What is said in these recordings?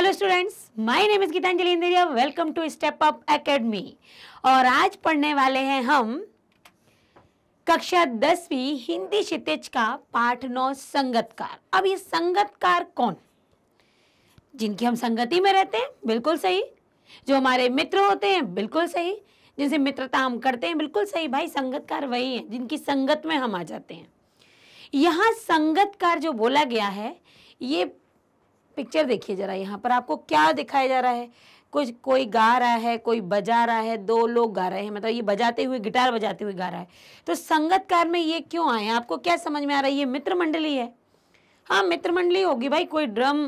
Hello students my name is Geetanjali Indira welcome to Step Up Academy और आज पढ़ने वाले हैं हम कक्षा दसवीं हिंदी क्षितिज का पाठ नौ संगतकार अब ये संगतकार कौन जिनकी हम संगति में रहते हैं बिल्कुल सही जो हमारे मित्र होते हैं बिल्कुल सही जिनसे मित्रता हम करते हैं बिल्कुल सही भाई संगतकार वही है जिनकी संगत में हम आ जाते हैं यहाँ संगतकार जो बोला गया है ये पिक्चर देखिए जरा यहाँ पर आपको क्या दिखाया जा रहा है कुछ कोई गा रहा है कोई बजा रहा है दो लोग गा रहे हैं मतलब ये बजाते हुए गिटार बजाते हुए गा रहा है तो संगतकार में ये क्यों आए आपको क्या समझ में आ रहा है ये मित्र मंडली है हाँ मित्र मंडली होगी भाई कोई ड्रम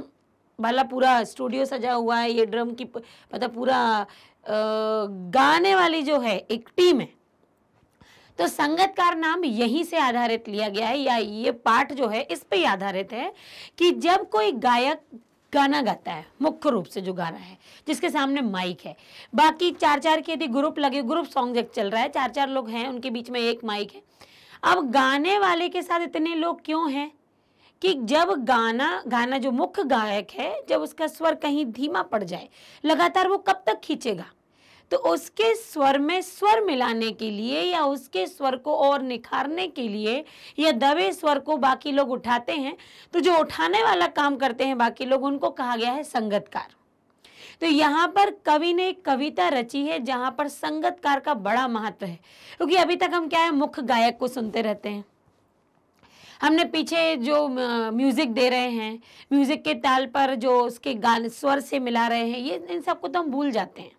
वाला पूरा स्टूडियो सजा हुआ है ये ड्रम की मतलब पूरा गाने वाली जो है एक टीम है तो संगतकार नाम यहीं से आधारित लिया गया है या ये पाठ जो है इस पर आधारित है कि जब कोई गायक गाना गाता है मुख्य रूप से जो गाना है जिसके सामने माइक है बाकी चार चार के यदि ग्रुप लगे ग्रुप सॉन्ग जब चल रहा है चार चार लोग हैं उनके बीच में एक माइक है अब गाने वाले के साथ इतने लोग क्यों हैं कि जब गाना गाना जो मुख्य गायक है जब उसका स्वर कहीं धीमा पड़ जाए लगातार वो कब तक खींचेगा तो उसके स्वर में स्वर मिलाने के लिए या उसके स्वर को और निखारने के लिए या दबे स्वर को बाकी लोग उठाते हैं तो जो उठाने वाला काम करते हैं बाकी लोग उनको कहा गया है संगतकार तो यहाँ पर कवि ने एक कविता रची है जहाँ पर संगतकार का बड़ा महत्व है क्योंकि अभी तक हम क्या है मुख्य गायक को सुनते रहते हैं हमने पीछे जो म्यूज़िक दे रहे हैं म्यूज़िक के ताल पर जो उसके गान स्वर से मिला रहे हैं ये इन सबको तो हम भूल जाते हैं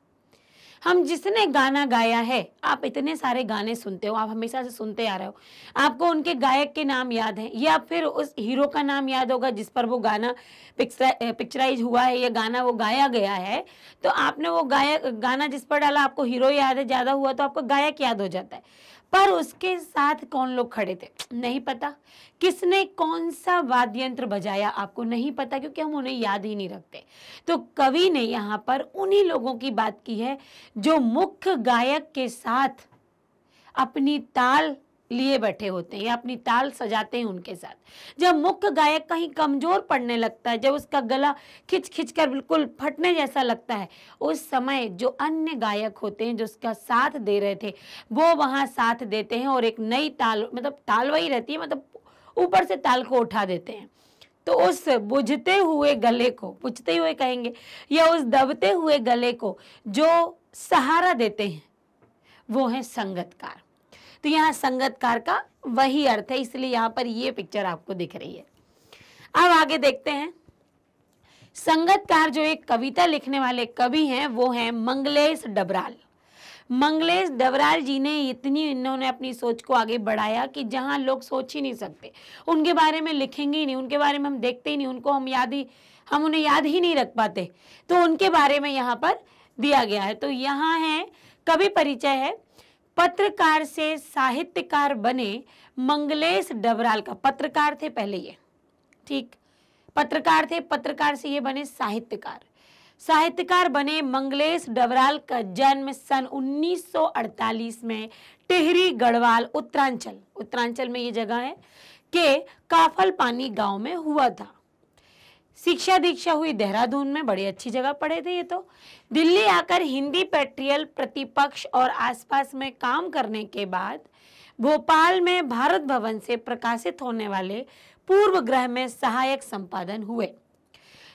हम जिसने गाना गाया है आप इतने सारे गाने सुनते हो आप हमेशा से सुनते आ रहे हो आपको उनके गायक के नाम याद हैं या फिर उस हीरो का नाम याद होगा जिस पर वो गाना पिक्चराइज हुआ है या गाना वो गाया गया है तो आपने वो गायक गाना जिस पर डाला आपको हीरो याद है ज़्यादा हुआ तो आपको गायक याद हो जाता है पर उसके साथ कौन लोग खड़े थे नहीं पता किसने कौन सा वाद्य यंत्र बजाया आपको नहीं पता क्योंकि हम उन्हें याद ही नहीं रखते तो कवि ने यहां पर उन्हीं लोगों की बात की है जो मुख्य गायक के साथ अपनी ताल लिए बैठे होते हैं या अपनी ताल सजाते हैं उनके साथ जब मुख्य गायक कहीं कमज़ोर पड़ने लगता है जब उसका गला खिंच खिंच कर बिल्कुल फटने जैसा लगता है उस समय जो अन्य गायक होते हैं जो उसका साथ दे रहे थे वो वहाँ साथ देते हैं और एक नई ताल मतलब ताल वही रहती है मतलब ऊपर से ताल को उठा देते हैं तो उस बुझते हुए गले को बुझते हुए कहेंगे या उस दबते हुए गले को जो सहारा देते हैं वो है संगतकार तो यहाँ संगतकार का वही अर्थ है इसलिए यहाँ पर ये पिक्चर आपको दिख रही है अब आगे देखते हैं संगतकार जो एक कविता लिखने वाले कवि हैं वो हैं मंगलेश डबराल मंगलेश डबराल जी ने इतनी इन्होंने अपनी सोच को आगे बढ़ाया कि जहाँ लोग सोच ही नहीं सकते उनके बारे में लिखेंगे ही नहीं उनके बारे में हम देखते ही नहीं उनको हम याद ही हम उन्हें याद ही नहीं रख पाते तो उनके बारे में यहाँ पर दिया गया है तो यहाँ है कवि परिचय है पत्रकार से साहित्यकार बने मंगलेश डबराल का पत्रकार थे पहले ये ठीक पत्रकार थे पत्रकार से ये बने साहित्यकार साहित्यकार बने मंगलेश डबराल का जन्म सन 1948 में टिहरी गढ़वाल उत्तरांचल उत्तरांचल में ये जगह है के काफल पानी गांव में हुआ था शिक्षा दीक्षा हुई देहरादून में बड़ी अच्छी जगह पढ़े थे ये तो दिल्ली आकर हिंदी पेट्रियल प्रतिपक्ष और आसपास में काम करने के बाद भोपाल में भारत भवन से प्रकाशित होने वाले पूर्व ग्रह में सहायक संपादन हुए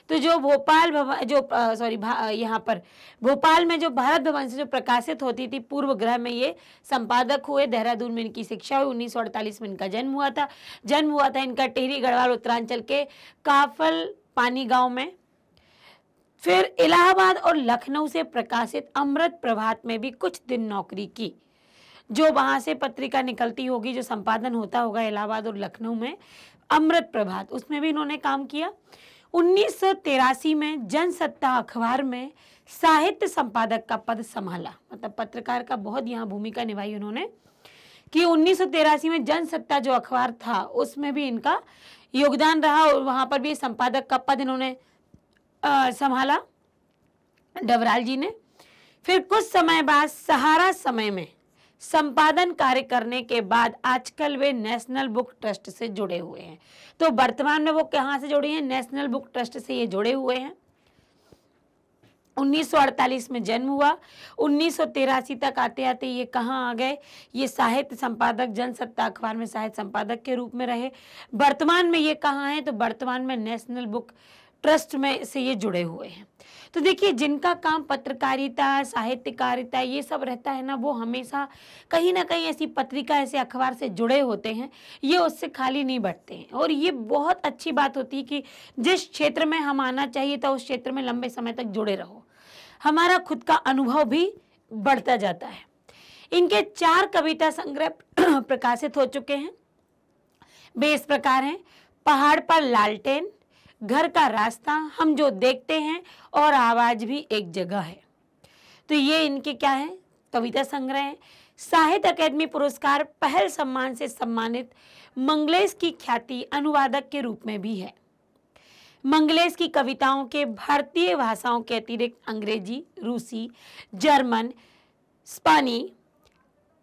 तो जो भोपाल भवन जो सॉरी यहाँ पर भोपाल में जो भारत भवन से जो प्रकाशित होती थी पूर्व ग्रह में ये संपादक हुए देहरादून में इनकी शिक्षा हुई उन्नीस में इनका जन्म हुआ था जन्म हुआ था इनका टेहरी गढ़वाल उत्तरांचल के काफल पानी गांव में फिर इलाहाबाद और लखनऊ से प्रकाशित अमृत प्रभात में भी कुछ दिन नौकरी की जो वहां से पत्रिका निकलती होगी जो संपादन होता होगा इलाहाबाद और लखनऊ में अमृत प्रभात उसमें भी इन्होंने काम किया उन्नीस में जनसत्ता अखबार में साहित्य संपादक का पद संभाला मतलब पत्रकार का बहुत यहाँ भूमिका निभाई उन्होंने कि उन्नीस में जनसत्ता जो अखबार था उसमें भी इनका योगदान रहा और वहाँ पर भी संपादक का पद इन्होंने संभाला डबराल जी ने फिर कुछ समय बाद सहारा समय में संपादन कार्य करने के बाद आजकल वे नेशनल बुक ट्रस्ट से जुड़े हुए हैं तो वर्तमान में वो कहाँ से जुड़े हैं नेशनल बुक ट्रस्ट से ये जुड़े हुए हैं 1948 में जन्म हुआ उन्नीस तक आते आते ये कहाँ आ गए ये साहित्य संपादक जनसत्ता अखबार में साहित्य संपादक के रूप में रहे वर्तमान में ये कहाँ हैं तो वर्तमान में नेशनल बुक ट्रस्ट में से ये जुड़े हुए हैं तो देखिए जिनका काम पत्रकारिता साहित्यकारिता ये सब रहता है ना वो हमेशा कहीं ना कहीं ऐसी पत्रिका ऐसे अखबार से जुड़े होते हैं ये उससे खाली नहीं बढ़ते हैं और ये बहुत अच्छी बात होती है कि जिस क्षेत्र में हम आना चाहिए था तो उस क्षेत्र में लंबे समय तक जुड़े रहो हमारा खुद का अनुभव भी बढ़ता जाता है इनके चार कविता संग्रह प्रकाशित हो चुके हैं बेस प्रकार हैं पहाड़ पर लालटेन घर का रास्ता हम जो देखते हैं और आवाज़ भी एक जगह है तो ये इनके क्या है कविता संग्रह है साहित्य अकेदमी पुरस्कार पहल सम्मान से सम्मानित मंगलेश की ख्याति अनुवादक के रूप में भी है मंगलेश की कविताओं के भारतीय भाषाओं के अतिरिक्त अंग्रेजी रूसी जर्मन स्पानी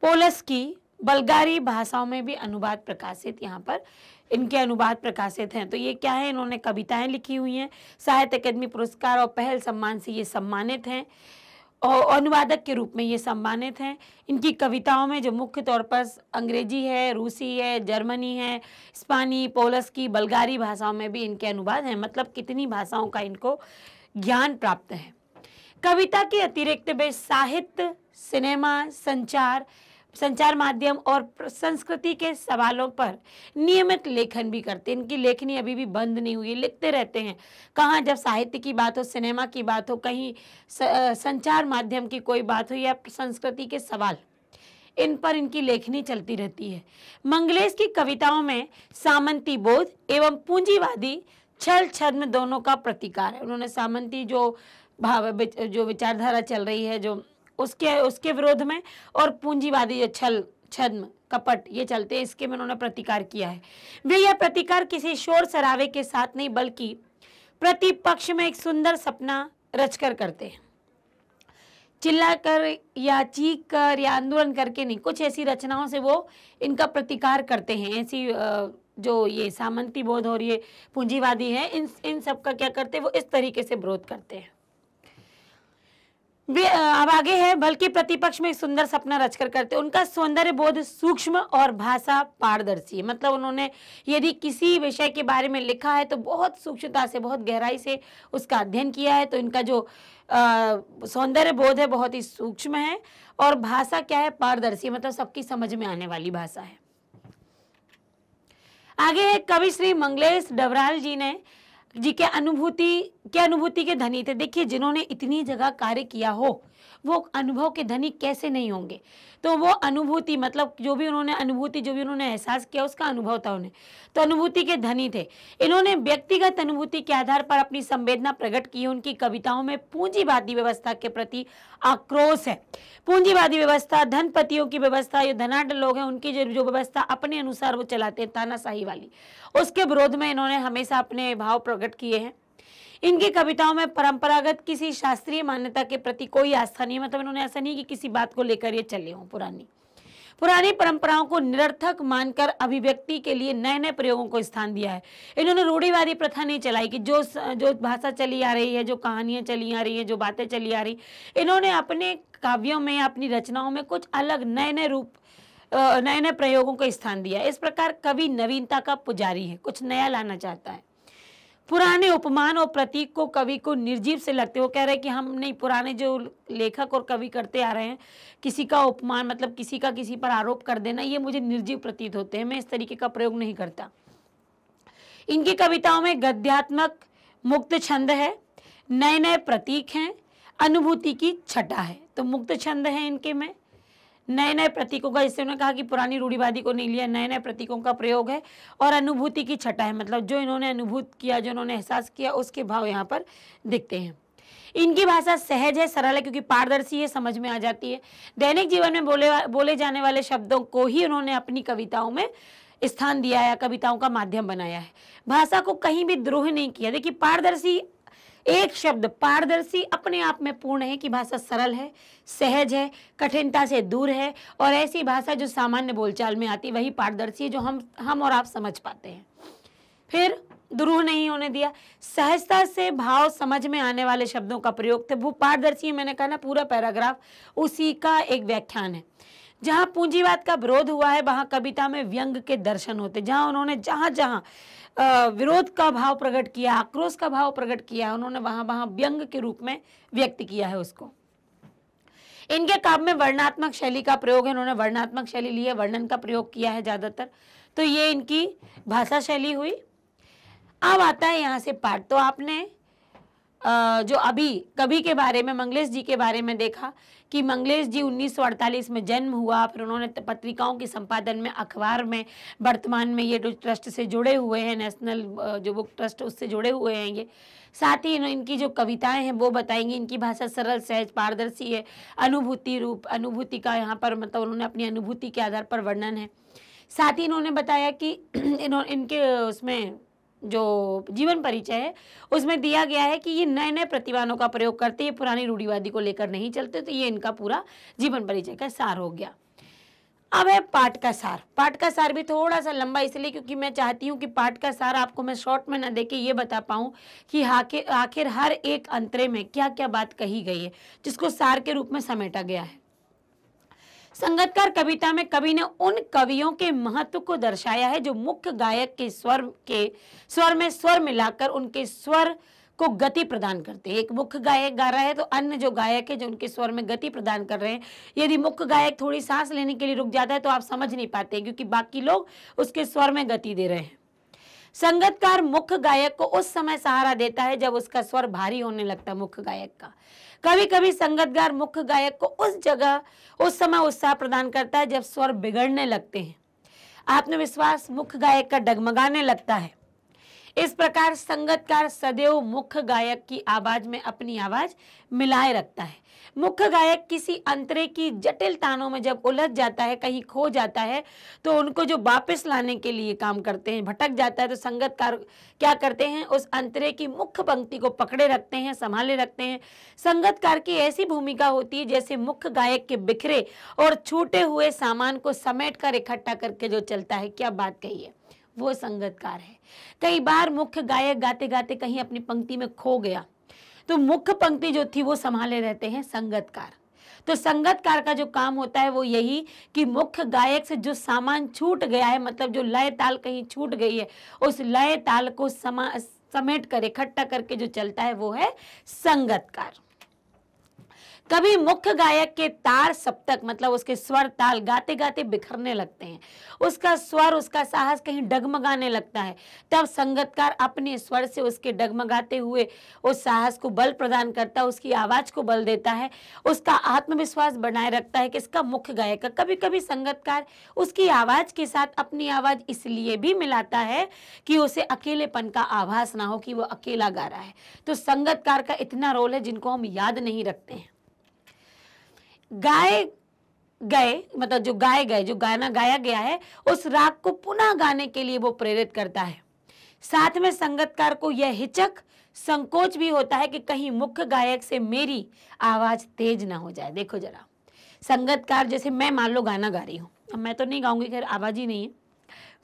पोलस की बल्गारी भाषाओं में भी अनुवाद प्रकाशित यहाँ पर इनके अनुवाद प्रकाशित हैं तो ये क्या है इन्होंने कविताएं लिखी हुई हैं साहित्य अकेदमी पुरस्कार और पहल सम्मान से ये सम्मानित हैं और अनुवादक के रूप में ये सम्मानित हैं इनकी कविताओं में जो मुख्य तौर पर अंग्रेजी है रूसी है जर्मनी है स्पानी पोलस की बल्गारी भाषाओं में भी इनके अनुवाद हैं मतलब कितनी भाषाओं का इनको ज्ञान प्राप्त है कविता के अतिरिक्त वे साहित्य सिनेमा संचार संचार माध्यम और संस्कृति के सवालों पर नियमित लेखन भी करते हैं इनकी लेखनी अभी भी बंद नहीं हुई लिखते रहते हैं कहाँ जब साहित्य की बात हो सिनेमा की बात हो कहीं संचार माध्यम की कोई बात हो या संस्कृति के सवाल इन पर इनकी लेखनी चलती रहती है मंगलेश की कविताओं में सामंती बोध एवं पूंजीवादी छल छद्म दोनों का प्रतिकार है उन्होंने सामंती जो भाव जो विचारधारा चल रही है जो उसके उसके विरोध में और पूंजीवादी छल छद्म कपट ये चलते इसके में उन्होंने प्रतिकार किया है वे यह प्रतिकार किसी शोर शराबे के साथ नहीं बल्कि प्रतिपक्ष में एक सुंदर सपना रचकर करते हैं चिल्ला कर या चीख कर या आंदोलन करके नहीं कुछ ऐसी रचनाओं से वो इनका प्रतिकार करते हैं ऐसी जो ये सामंती बोध और ये पूंजीवादी है इन इन सब का क्या करते हैं वो इस तरीके से विरोध करते हैं अब आगे है बल्कि प्रतिपक्ष में एक सुंदर सपना रचकर करते उनका सौंदर्य बोध सूक्ष्म और भाषा पारदर्शी है मतलब उन्होंने यदि किसी विषय के बारे में लिखा है तो बहुत सूक्ष्मता से बहुत गहराई से उसका अध्ययन किया है तो इनका जो सौंदर्य बोध है बहुत ही सूक्ष्म है और भाषा क्या है पारदर्शी मतलब सबकी समझ में आने वाली भाषा है आगे है कवि श्री मंगलेश डबराल जी ने जी के अनुभूति के अनुभूति के धनी थे देखिए जिन्होंने इतनी जगह कार्य किया हो वो अनुभव के धनी कैसे नहीं होंगे तो वो अनुभूति मतलब जो भी उन्होंने अनुभूति जो भी उन्होंने एहसास किया उसका अनुभव था उन्हें तो अनुभूति के धनी थे इन्होंने व्यक्तिगत अनुभूति के आधार पर अपनी संवेदना प्रकट की उनकी कविताओं में पूंजीवादी व्यवस्था के प्रति आक्रोश है पूंजीवादी व्यवस्था धनपतियों की व्यवस्था जो धनाढ़ लोग हैं उनकी जो व्यवस्था अपने अनुसार वो चलाते हैं तानाशाही वाली उसके विरोध में इन्होंने हमेशा अपने भाव प्रकट किए हैं इनकी कविताओं में परंपरागत किसी शास्त्रीय मान्यता के प्रति कोई आस्था नहीं है मतलब इन्होंने ऐसा नहीं कि किसी बात को लेकर ये चले हों पुरानी पुरानी परंपराओं को निरर्थक मानकर अभिव्यक्ति के लिए नए नए प्रयोगों को स्थान दिया है इन्होंने रूढ़ीवादी प्रथा नहीं चलाई कि जो जो भाषा चली आ रही है जो कहानियाँ चली आ रही हैं जो बातें चली आ रही इन्होंने अपने काव्यों में अपनी रचनाओं में कुछ अलग नए नए रूप नए नए प्रयोगों को स्थान दिया इस प्रकार कवि नवीनता का पुजारी है कुछ नया लाना चाहता है पुराने उपमान और प्रतीक को कवि को निर्जीव से लगते वो कह रहे हैं कि हम नहीं पुराने जो लेखक और कवि करते आ रहे हैं किसी का उपमान मतलब किसी का किसी पर आरोप कर देना ये मुझे निर्जीव प्रतीत होते हैं मैं इस तरीके का प्रयोग नहीं करता इनकी कविताओं में गद्यात्मक मुक्त छंद है नए नए प्रतीक हैं अनुभूति की छटा है तो मुक्त छंद है इनके में नए नए प्रतीकों का इससे उन्होंने कहा कि पुरानी रूढ़ीवादी को नहीं लिया नए नए प्रतीकों का प्रयोग है और अनुभूति की छटा है मतलब जो इन्होंने अनुभूत किया जो इन्होंने एहसास किया उसके भाव यहाँ पर दिखते हैं इनकी भाषा सहज है सरल है क्योंकि पारदर्शी है समझ में आ जाती है दैनिक जीवन में बोले बोले जाने वाले शब्दों को ही उन्होंने अपनी कविताओं में स्थान दिया है कविताओं का माध्यम बनाया है भाषा को कहीं भी द्रोह नहीं किया देखिए पारदर्शी एक शब्द पारदर्शी अपने आप में पूर्ण है कि भाषा सरल है सहज है कठिनता से दूर है और ऐसी भाषा जो सामान्य बोलचाल में आती वही पारदर्शी है जो हम हम और आप समझ पाते हैं फिर द्रोह नहीं होने दिया सहजता से भाव समझ में आने वाले शब्दों का प्रयोग थे वो पारदर्शी मैंने कहा ना पूरा पैराग्राफ उसी का एक व्याख्यान है जहाँ पूंजीवाद का विरोध हुआ है वहाँ कविता में व्यंग के दर्शन होते जहाँ उन्होंने जहाँ जहाँ विरोध का भाव प्रकट किया आक्रोश का भाव प्रकट किया उन्होंने वहां वहां व्यंग के रूप में व्यक्त किया है उसको इनके काम में वर्णात्मक शैली का प्रयोग है उन्होंने वर्णात्मक शैली ली है वर्णन का प्रयोग किया है ज़्यादातर तो ये इनकी भाषा शैली हुई अब आता है यहाँ से पाठ तो आपने जो अभी कभी के बारे में मंगलेश जी के बारे में देखा कि मंगलेश जी 1948 में जन्म हुआ फिर उन्होंने पत्रिकाओं के संपादन में अखबार में वर्तमान में ये जो ट्रस्ट से जुड़े हुए हैं नेशनल जो बुक ट्रस्ट उससे जुड़े हुए हैं ये साथ ही इनकी जो कविताएं हैं वो बताएंगी इनकी भाषा सरल सहज पारदर्शी है अनुभूति रूप अनुभूति का यहाँ पर मतलब उन्होंने अपनी अनुभूति के आधार पर वर्णन है साथ ही इन्होंने बताया कि इन्हों इनके उसमें जो जीवन परिचय है उसमें दिया गया है कि ये नए नए प्रतिभानों का प्रयोग करते ये पुरानी रूढ़ीवादी को लेकर नहीं चलते तो ये इनका पूरा जीवन परिचय का सार हो गया अब है पाठ का सार पाठ का सार भी थोड़ा सा लंबा इसलिए क्योंकि मैं चाहती हूँ कि पाठ का सार आपको मैं शॉर्ट में ना दे के ये बता पाऊँ कि आखिर हर एक अंतरे में क्या क्या बात कही गई है जिसको सार के रूप में समेटा गया है संगतकार कविता में कवि ने उन कवियों के महत्व को दर्शाया है जो मुख्य गायक के स्वर के स्वर में स्वर मिलाकर उनके स्वर को गति प्रदान करते हैं एक मुख्य गायक गा रहा है तो अन्य जो गायक है जो उनके स्वर में गति प्रदान कर रहे हैं यदि मुख्य गायक थोड़ी सांस लेने के लिए रुक जाता है तो आप समझ नहीं पाते क्योंकि बाकी लोग उसके स्वर में गति दे रहे हैं संगतकार मुख्य गायक को उस समय सहारा देता है जब उसका स्वर भारी होने लगता है मुख्य गायक का कभी कभी संगतगार मुख्य गायक को उस जगह उस समय उत्साह प्रदान करता है जब स्वर बिगड़ने लगते हैं आत्मविश्वास मुख्य गायक का डगमगाने लगता है इस प्रकार संगतकार सदैव मुख्य गायक की आवाज में अपनी आवाज मिलाए रखता है मुख्य गायक किसी अंतरे की जटिल तानों में जब उलझ जाता है कहीं खो जाता है तो उनको जो वापस लाने के लिए काम करते हैं भटक जाता है तो संगतकार क्या करते हैं उस अंतरे की मुख्य पंक्ति को पकड़े रखते हैं संभाले रखते हैं संगतकार की ऐसी भूमिका होती है जैसे मुख्य गायक के बिखरे और छूटे हुए सामान को समेट कर इकट्ठा करके जो चलता है क्या बात कही है वो संगतकार है कई बार मुख्य गायक गाते गाते कहीं अपनी पंक्ति में खो गया तो मुख्य पंक्ति जो थी वो संभाले रहते हैं संगतकार तो संगतकार का जो काम होता है वो यही कि मुख्य गायक से जो सामान छूट गया है मतलब जो लय ताल कहीं छूट गई है उस लय ताल को समा समेट कर इकट्ठा करके जो चलता है वो है संगतकार कभी मुख्य गायक के तार सप्तक मतलब उसके स्वर ताल गाते गाते बिखरने लगते हैं उसका स्वर उसका साहस कहीं डगमगाने लगता है तब संगतकार अपने स्वर से उसके डगमगाते हुए उस साहस को बल प्रदान करता है उसकी आवाज़ को बल देता है उसका आत्मविश्वास बनाए रखता है कि इसका मुख्य गायक का कभी कभी संगतकार उसकी आवाज़ के साथ अपनी आवाज़ इसलिए भी मिलाता है कि उसे अकेलेपन का आभास ना हो कि वो अकेला गा रहा है तो संगतकार का इतना रोल है जिनको हम याद नहीं रखते हैं गाए गए मतलब जो गाए गए जो गाना गाया गया है उस राग को पुनः गाने के लिए वो प्रेरित करता है साथ में संगतकार को यह हिचक संकोच भी होता है कि कहीं मुख्य गायक से मेरी आवाज तेज ना हो जाए देखो जरा संगतकार जैसे मैं मान लो गाना गा रही हूँ अब मैं तो नहीं गाऊंगी खैर आवाज ही नहीं है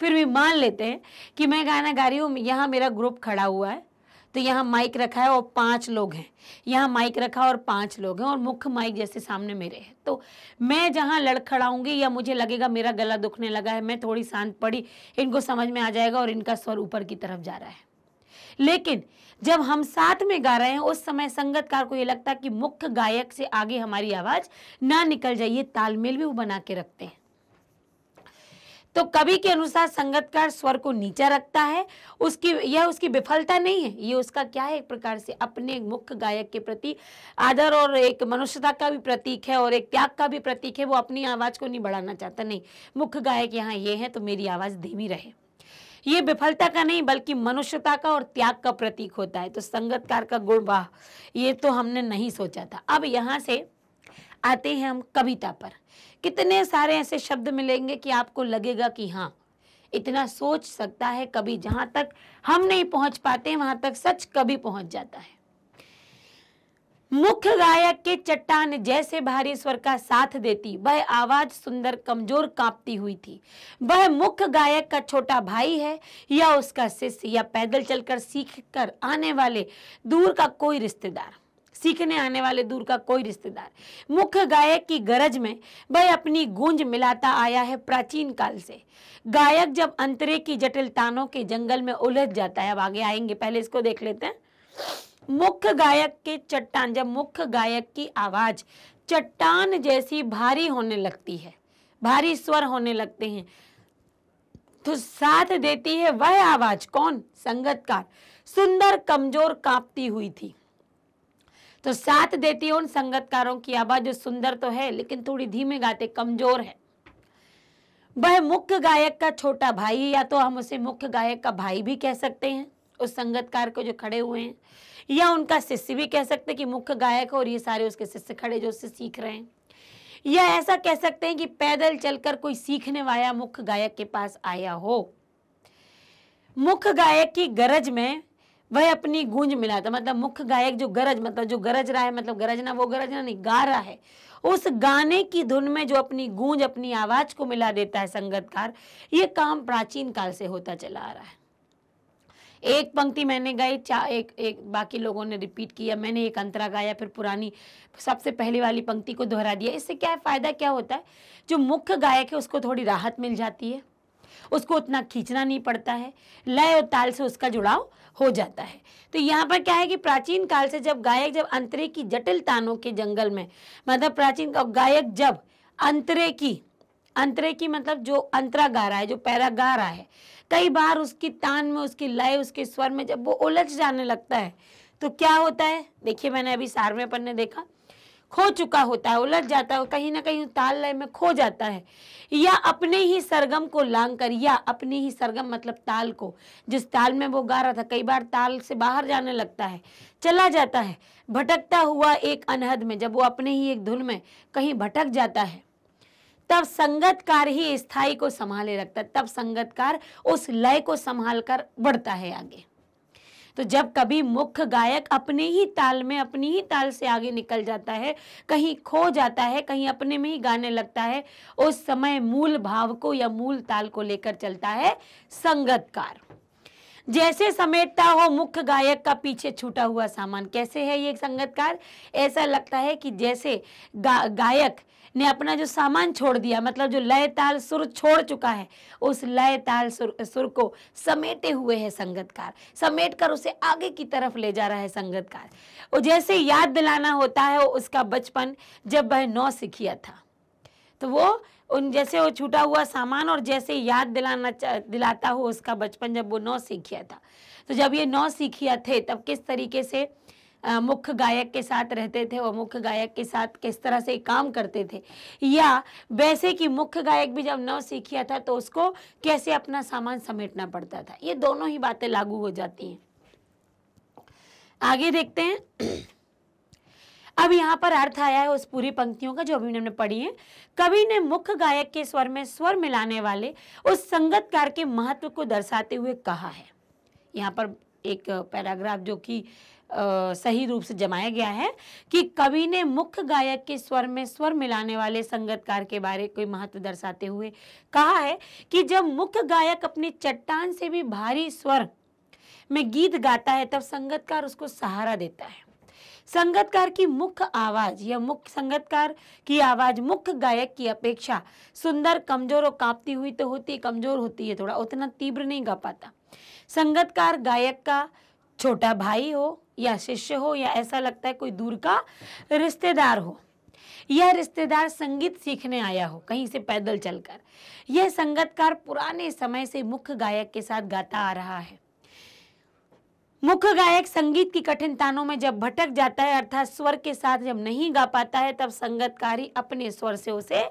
फिर भी मान लेते हैं कि मैं गाना गा रही हूँ यहाँ मेरा ग्रुप खड़ा हुआ है तो यहाँ माइक रखा है और पांच लोग हैं यहाँ माइक रखा और पांच लोग हैं और मुख्य माइक जैसे सामने मेरे है तो मैं जहाँ लड़खड़ाऊंगी या मुझे लगेगा मेरा गला दुखने लगा है मैं थोड़ी शांत पड़ी इनको समझ में आ जाएगा और इनका स्वर ऊपर की तरफ जा रहा है लेकिन जब हम साथ में गा रहे हैं उस समय संगतकार को ये लगता है कि मुख्य गायक से आगे हमारी आवाज़ ना निकल जाइए तालमेल भी वो बना के रखते हैं तो कवि के अनुसार संगतकार स्वर को नीचा रखता है उसकी यह उसकी विफलता नहीं है ये उसका क्या है एक प्रकार से अपने मुख्य गायक के प्रति आदर और एक मनुष्यता का भी प्रतीक है और एक त्याग का भी प्रतीक है वो अपनी आवाज़ को नहीं बढ़ाना चाहता नहीं मुख्य गायक यहाँ ये है तो मेरी आवाज़ धीमी रहे ये विफलता का नहीं बल्कि मनुष्यता का और त्याग का प्रतीक होता है तो संगतकार का गुण वाह ये तो हमने नहीं सोचा था अब यहाँ से आते हैं हम कविता पर कितने सारे ऐसे शब्द मिलेंगे कि आपको लगेगा कि हाँ इतना सोच सकता है कभी जहां तक हम नहीं पहुंच पाते वहां तक सच कभी पहुंच जाता है मुख्य गायक के चट्टान जैसे भारी स्वर का साथ देती वह आवाज सुंदर कमजोर कांपती हुई थी वह मुख्य गायक का छोटा भाई है या उसका शिष्य या पैदल चलकर सीख कर आने वाले दूर का कोई रिश्तेदार सीखने आने वाले दूर का कोई रिश्तेदार मुख्य गायक की गरज में वह अपनी गूंज मिलाता आया है प्राचीन काल से गायक जब अंतरे की जटिल तानों के जंगल में उलझ जाता है अब आगे आएंगे पहले इसको देख लेते हैं मुख्य गायक के चट्टान जब मुख्य गायक की आवाज चट्टान जैसी भारी होने लगती है भारी स्वर होने लगते हैं तो साथ देती है वह आवाज कौन संगतकार सुंदर कमजोर कांपती हुई थी तो साथ देती है उन संगतकारों की आवाज जो सुंदर तो है लेकिन थोड़ी धीमे गाते कमजोर है वह मुख्य गायक का छोटा भाई या तो हम उसे मुख्य गायक का भाई भी कह सकते हैं उस संगतकार को जो खड़े हुए हैं या उनका शिष्य भी कह सकते हैं कि मुख्य गायक और ये सारे उसके शिष्य खड़े जो उससे सीख रहे हैं या ऐसा कह सकते हैं कि पैदल चलकर कोई सीखने वाला मुख्य गायक के पास आया हो मुख्य गायक की गरज में वह अपनी गूंज मिलाता मतलब मुख्य गायक जो गरज मतलब जो गरज रहा है मतलब गरजना वो गरजना नहीं गा रहा है उस गाने की धुन में जो अपनी गूंज अपनी आवाज को मिला देता है संगतकार ये काम प्राचीन काल से होता चला आ रहा है एक पंक्ति मैंने गाई चा एक एक बाकी लोगों ने रिपीट किया मैंने एक अंतरा गाया फिर पुरानी सबसे पहली वाली पंक्ति को दोहरा दिया इससे क्या फ़ायदा क्या होता है जो मुख्य गायक है उसको थोड़ी राहत मिल जाती है उसको उतना खींचना नहीं पड़ता है लय और ताल से उसका जुड़ाव हो जाता है तो यहाँ पर क्या है कि प्राचीन काल से जब गायक जब अंतरे की जटिल तानों के जंगल में मतलब प्राचीन गायक जब अंतरे की अंतरे की मतलब जो अंतरा गा रहा है जो पैरा गा रहा है कई बार उसकी तान में उसकी लय उसके स्वर में जब वो उलझ जाने लगता है तो क्या होता है देखिए मैंने अभी सारवें पन्ने देखा खो चुका होता है उलझ जाता है कहीं ना कहीं ताल लय में खो जाता है या अपने ही सरगम को लांग कर या अपने ही सरगम मतलब ताल को जिस ताल में वो गा रहा था कई बार ताल से बाहर जाने लगता है चला जाता है भटकता हुआ एक अनहद में जब वो अपने ही एक धुन में कहीं भटक जाता है तब संगतकार ही स्थाई को संभाले रखता है तब संगतकार उस लय को संभाल कर बढ़ता है आगे तो जब कभी मुख्य गायक अपने ही ताल में अपनी ही ताल से आगे निकल जाता है कहीं खो जाता है कहीं अपने में ही गाने लगता है उस समय मूल भाव को या मूल ताल को लेकर चलता है संगतकार जैसे समेटता हो मुख्य गायक का पीछे छूटा हुआ सामान कैसे है ये संगतकार ऐसा लगता है कि जैसे गा, गायक ने अपना जो सामान छोड़ दिया मतलब जो लय ताल सुर छोड़ चुका है उस लय ताल सुर सुर को समेटे हुए है संगतकार समेट कर उसे आगे की तरफ ले जा रहा है संगतकार वो जैसे याद दिलाना होता है उसका बचपन जब वह नौ सीखिया था तो वो उन जैसे वो छूटा हुआ सामान और जैसे याद दिलाना दिलाता हो उसका बचपन जब वो नौ सीखिया था तो जब ये नौ सीखिया थे तब किस तरीके से मुख्य गायक के साथ रहते थे और मुख्य गायक के साथ किस तरह से काम करते थे या वैसे कि मुख्य गायक भी जब नव सीखिया था तो उसको कैसे अपना सामान समेटना पड़ता था ये दोनों ही बातें लागू हो जाती हैं आगे देखते हैं अब यहाँ पर अर्थ आया है उस पूरी पंक्तियों का जो अभी हमने पढ़ी है कवि ने मुख्य गायक के स्वर में स्वर मिलाने वाले उस संगतकार के महत्व को दर्शाते हुए कहा है यहाँ पर एक पैराग्राफ जो कि सही रूप से जमाया गया है कि कवि ने मुख्य गायक के स्वर में स्वर मिलाने वाले संगतकार के बारे कोई महत्व दर्शाते हुए कहा है कि जब मुख्य गायक अपने चट्टान से भी भारी स्वर में गीत गाता है तब संगतकार उसको सहारा देता है संगतकार की मुख्य आवाज या मुख्य संगतकार की आवाज मुख्य गायक की अपेक्षा सुंदर कमजोर और कांपती हुई तो होती है कमजोर होती है थोड़ा उतना तीव्र नहीं गा पाता संगतकार गायक का छोटा भाई हो या शिष्य हो या ऐसा लगता है कोई दूर का रिश्तेदार हो यह रिश्तेदार संगीत सीखने आया हो कहीं से पैदल चलकर यह संगतकार पुराने समय से मुख्य गायक के साथ गाता आ रहा है मुख्य गायक संगीत की कठिन तानों में जब भटक जाता है अर्थात स्वर के साथ जब नहीं गा पाता है तब संगतकारी अपने स्वर से उसे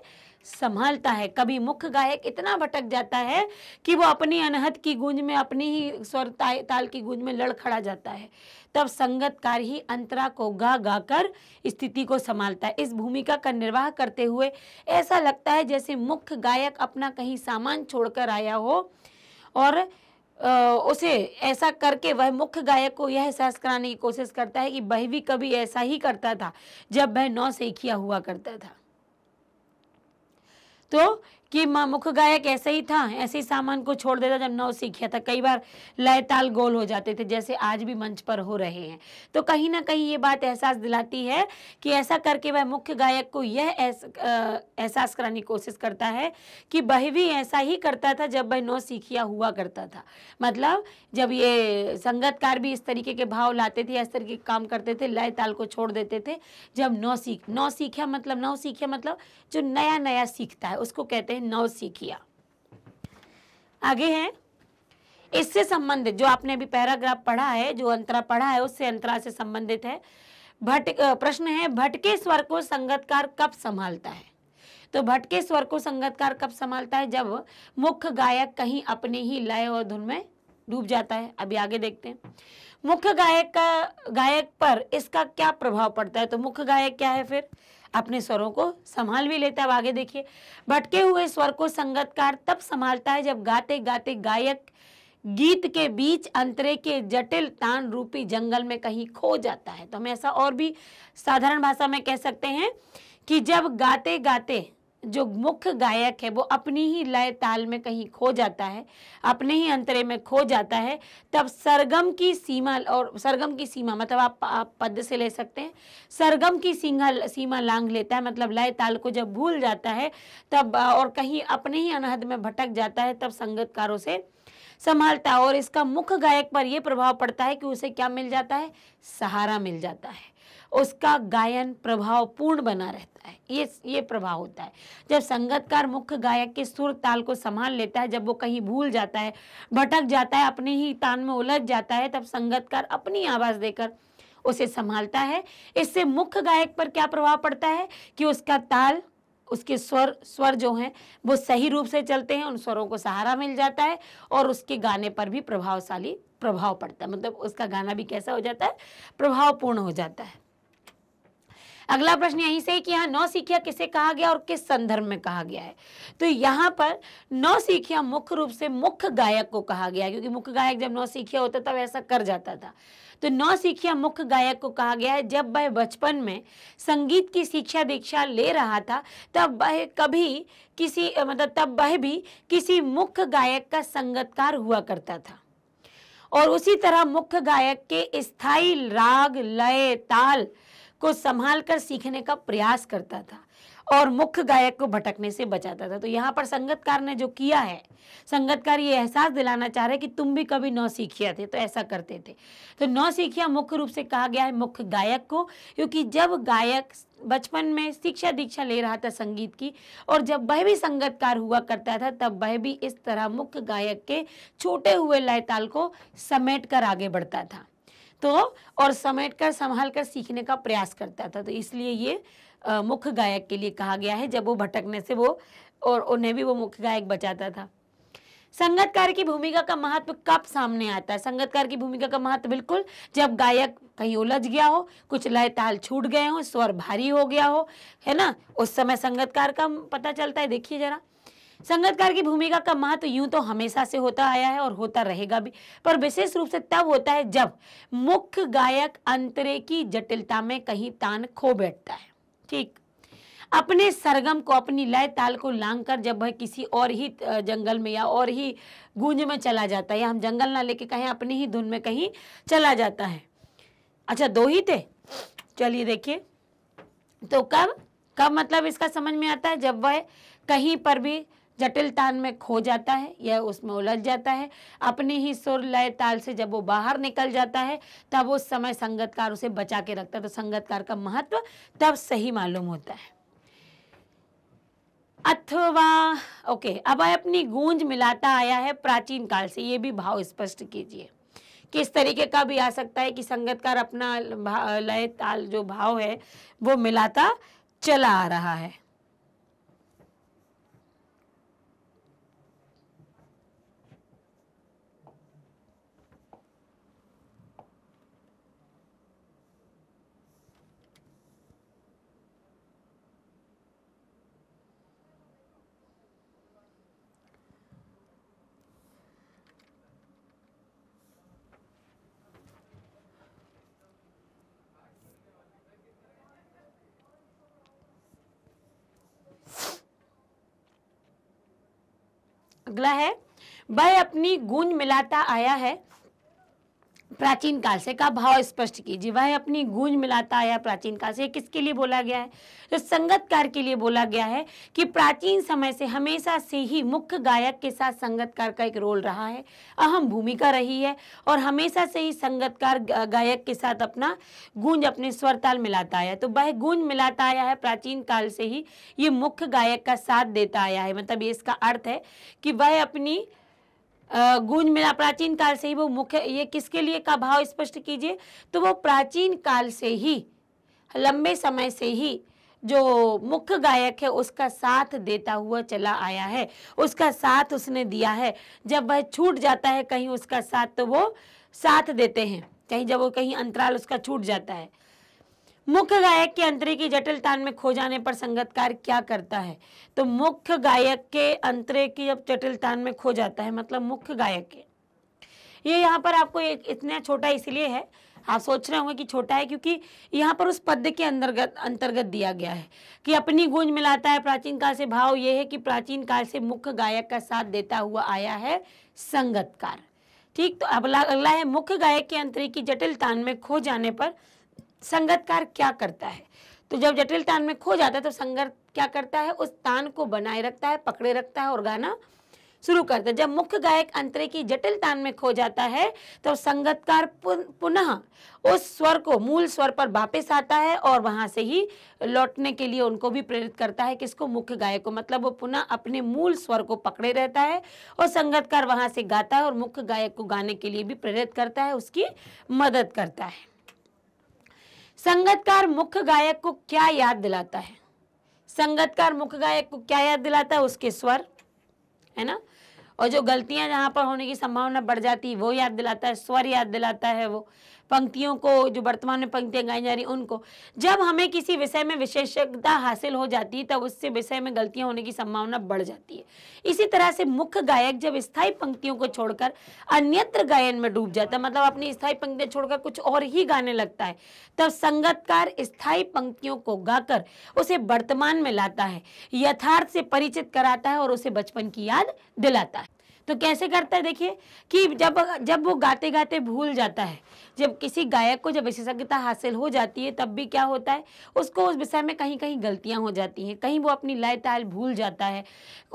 संभालता है कभी मुख्य गायक इतना भटक जाता है कि वो अपनी अनहद की गूंज में अपनी ही स्वर ताल की गूंज में लड़ खड़ा जाता है तब संगतकार ही अंतरा को गा गाकर स्थिति को संभालता है इस भूमिका का निर्वाह करते हुए ऐसा लगता है जैसे मुख्य गायक अपना कहीं सामान छोड़कर आया हो और उसे ऐसा करके वह मुख्य गायक को यह एहसास कराने की कोशिश करता है कि वह भी कभी ऐसा ही करता था जब वह नौ सेखिया हुआ करता था तो कि मुख्य गायक ऐसे ही था ऐसे ही सामान को छोड़ देता जब नौ सीखिया था कई बार लय ताल गोल हो जाते थे जैसे आज भी मंच पर हो रहे हैं तो कहीं ना कहीं ये बात एहसास दिलाती है कि ऐसा करके वह मुख्य गायक को यह एहसास कराने की कोशिश करता है कि वह भी ऐसा ही करता था जब वह नौ सीखिया हुआ करता था मतलब जब ये संगतकार भी इस तरीके के भाव लाते थे इस तरीके के काम करते थे लय ताल को छोड़ देते थे जब नौ सीख नौ सीखिया मतलब नौ सीखिया मतलब जो नया नया सीखता है उसको कहते हैं नौ सीखिया आगे है इससे संबंधित जो आपने अभी पैराग्राफ पढ़ा है जो अंतरा पढ़ा है उससे अंतरा से संबंधित है भट प्रश्न है भटके स्वर को संगतकार कब संभालता है तो भटके स्वर को संगतकार कब संभालता है जब मुख्य गायक कहीं अपने ही लय और धुन में डूब जाता है अभी आगे देखते हैं मुख्य गायक का गायक पर इसका क्या प्रभाव पड़ता है तो मुख्य गायक क्या है फिर अपने स्वरों को संभाल भी लेता है अब आगे देखिए भटके हुए स्वर को संगतकार तब संभालता है जब गाते गाते गायक गीत के बीच अंतरे के जटिल तान रूपी जंगल में कहीं खो जाता है तो हम ऐसा और भी साधारण भाषा में कह सकते हैं कि जब गाते गाते जो मुख्य गायक है वो अपनी ही लय ताल में कहीं खो जाता है अपने ही अंतरे में खो जाता है तब सरगम की सीमा और सरगम की सीमा मतलब आप, आप पद से ले सकते हैं सरगम की सिंघा सीमा लांग लेता है मतलब लय ताल को जब भूल जाता है तब और कहीं अपने ही अनहद में भटक जाता है तब संगतकारों से संभालता है और इसका मुख्य गायक पर यह प्रभाव पड़ता है कि उसे क्या मिल जाता है सहारा मिल जाता है उसका गायन प्रभाव पूर्ण बना रहता है ये ये प्रभाव होता है जब संगतकार मुख्य गायक के सुर ताल को संभाल लेता है जब वो कहीं भूल जाता है भटक जाता है अपने ही तान में उलझ जाता है तब संगतकार अपनी आवाज़ देकर उसे संभालता है इससे मुख्य गायक पर क्या प्रभाव पड़ता है कि उसका ताल उसके स्वर स्वर जो हैं वो सही रूप से चलते हैं उन स्वरों को सहारा मिल जाता है और उसके गाने पर भी प्रभावशाली प्रभाव पड़ता है मतलब उसका गाना भी कैसा हो जाता है प्रभावपूर्ण हो जाता है अगला प्रश्न यहीं से है कि यहाँ नौसिखिया किसे कहा गया और किस संदर्भ में कहा गया है तो यहाँ पर नौसिखिया मुख्य रूप से मुख्य गायक को कहा गया क्योंकि मुख्य गायक जब नौसिखिया होता तब ऐसा कर जाता था तो नौसिखिया मुख्य गायक को कहा गया है जब वह बचपन में संगीत की शिक्षा दीक्षा ले रहा था तब वह कभी किसी मतलब तब वह भी किसी मुख्य गायक का संगतकार हुआ करता था और उसी तरह मुख्य गायक के स्थायी राग लय ताल को संभाल कर सीखने का प्रयास करता था और मुख्य गायक को भटकने से बचाता था तो यहाँ पर संगतकार ने जो किया है संगतकार ये एहसास दिलाना चाह रहे कि तुम भी कभी नौ सीखिया थे तो ऐसा करते थे तो नौ सीखिया मुख्य रूप से कहा गया है मुख्य गायक को क्योंकि जब गायक बचपन में शिक्षा दीक्षा ले रहा था संगीत की और जब वह भी संगतकार हुआ करता था तब वह भी इस तरह मुख्य गायक के छोटे हुए लयताल को समेट कर आगे बढ़ता था तो और समेट कर संभाल कर सीखने का प्रयास करता था तो इसलिए ये मुख्य गायक के लिए कहा गया है जब वो भटकने से वो और उन्हें भी वो मुख्य गायक बचाता था संगतकार की भूमिका का महत्व कब सामने आता है संगतकार की भूमिका का महत्व बिल्कुल जब गायक कहीं उलझ गया हो कुछ लय ताल छूट गए हो स्वर भारी हो गया हो है ना उस समय संगतकार का पता चलता है देखिए जरा संगतकार की भूमिका का महत्व यूं तो हमेशा से होता आया है और होता रहेगा भी पर विशेष रूप से तब होता है जब मुख्य गायक अंतरे की जटिलता में कहीं तान खो बैठता है ठीक अपने सरगम को अपनी लय ताल को लांग कर जब वह किसी और ही जंगल में या और ही गूंज में चला जाता है या हम जंगल ना लेके कहें अपनी ही धुन में कहीं चला जाता है अच्छा दो ही थे चलिए देखिए तो कब कब मतलब इसका समझ में आता है जब वह कहीं पर भी जटिलता में खो जाता है यह उसमें उलझ जाता है अपने ही सुर लय ताल से जब वो बाहर निकल जाता है तब उस समय संगतकार उसे बचा के रखता है तो संगतकार का महत्व तब सही मालूम होता है अथवा ओके अब अपनी गूंज मिलाता आया है प्राचीन काल से ये भी भाव स्पष्ट कीजिए किस तरीके का भी आ सकता है कि संगतकार अपना लय ताल जो भाव है वो मिलाता चला आ रहा है अगला है वह अपनी गूंज मिलाता आया है प्राचीन काल से का भाव स्पष्ट कीजिए वह अपनी गूंज मिलाता आया प्राचीन काल से किसके लिए बोला गया है तो संगतकार के लिए बोला गया है कि प्राचीन समय से हमेशा से ही मुख्य गायक के साथ संगतकार का एक रोल रहा है अहम भूमिका रही है और हमेशा से ही संगतकार गायक के साथ अपना गूंज अपने स्वर ताल मिलाता आया तो वह गूंज मिलाता आया है प्राचीन काल से ही ये मुख्य गायक का साथ देता आया है मतलब इसका अर्थ है कि वह अपनी गुंज मेला प्राचीन काल से ही वो मुख्य ये किसके लिए का भाव स्पष्ट कीजिए तो वो प्राचीन काल से ही लंबे समय से ही जो मुख्य गायक है उसका साथ देता हुआ चला आया है उसका साथ उसने दिया है जब वह छूट जाता है कहीं उसका साथ तो वो साथ देते हैं कहीं जब वो कहीं अंतराल उसका छूट जाता है मुख्य गायक के अंतरे की जटिल तान में खो जाने पर संगतकार क्या करता है तो मुख्य गायक के अंतरे की जब जटिल तान में खो जाता है मतलब मुख्य गायक के ये यहाँ पर आपको एक इतना छोटा इसलिए है आप सोच रहे होंगे कि छोटा है क्योंकि यहाँ पर उस पद के अंतर्गत अंतर्गत दिया गया है कि अपनी गूंज मिलाता है प्राचीन काल से भाव ये है कि प्राचीन काल से मुख्य गायक का साथ देता हुआ आया है संगतकार ठीक तो अगला अगला है मुख्य गायक के अंतरे की जटिल तान में खो जाने पर संगतकार क्या करता है तो जब जटिल तान में खो जाता है तो संगत क्या करता है उस तान को बनाए रखता है पकड़े रखता है और गाना शुरू करता है जब मुख्य गायक अंतरे की जटिल तान में खो जाता है तो संगतकार पुनः उस स्वर को मूल स्वर पर वापस आता है और वहां से ही लौटने के लिए उनको भी प्रेरित करता है किसको मुख्य गायक को मतलब वो पुनः अपने मूल स्वर को पकड़े रहता है और संगतकार वहां से गाता है और मुख्य गायक को गाने के लिए भी प्रेरित करता है उसकी मदद करता है संगतकार मुख्य गायक को क्या याद दिलाता है संगतकार मुख्य गायक को क्या याद दिलाता है उसके स्वर है ना और जो गलतियां जहां पर होने की संभावना बढ़ जाती है वो याद दिलाता है स्वर याद दिलाता है वो पंक्तियों को जो वर्तमान में पंक्तियां गाई जा रही उनको जब हमें किसी विषय में विशेषज्ञता हासिल हो जाती है तब उससे विषय में गलतियां होने की संभावना बढ़ जाती है इसी तरह से मुख्य गायक जब स्थायी पंक्तियों को छोड़कर अन्यत्र गायन में डूब जाता है मतलब अपनी स्थायी पंक्तियां छोड़कर कुछ और ही गाने लगता है तब संगतकार स्थायी पंक्तियों को गाकर उसे वर्तमान में लाता है यथार्थ से परिचित कराता है और उसे बचपन की याद दिलाता है तो कैसे करता है देखिए कि जब जब वो गाते गाते भूल जाता है जब किसी गायक को जब विशेषज्ञता हासिल हो जाती है तब भी क्या होता है उसको उस विषय में कहीं कहीं गलतियां हो जाती हैं कहीं वो अपनी लय ताल भूल जाता है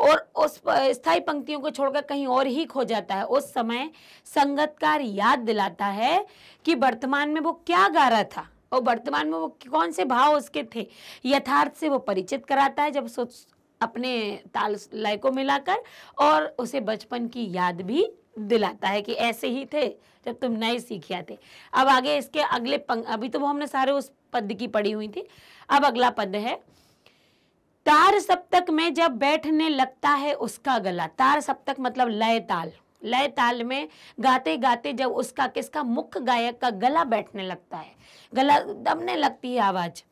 और उस स्थायी पंक्तियों को छोड़कर कहीं और ही खो जाता है उस समय संगतकार याद दिलाता है कि वर्तमान में वो क्या गा रहा था और वर्तमान में वो कौन से भाव उसके थे यथार्थ से वो परिचित कराता है जब अपने ताल लय को मिलाकर और उसे बचपन की याद भी दिलाता है कि ऐसे ही थे जब तुम नए सीखिया थे अब आगे इसके अगले पंग अभी तो वो हमने सारे उस पद की पढ़ी हुई थी अब अगला पद है तार सप्तक में जब बैठने लगता है उसका गला तार सप्तक मतलब लय ताल लय ताल में गाते गाते जब उसका किसका मुख्य गायक का गला बैठने लगता है गला दबने लगती है आवाज़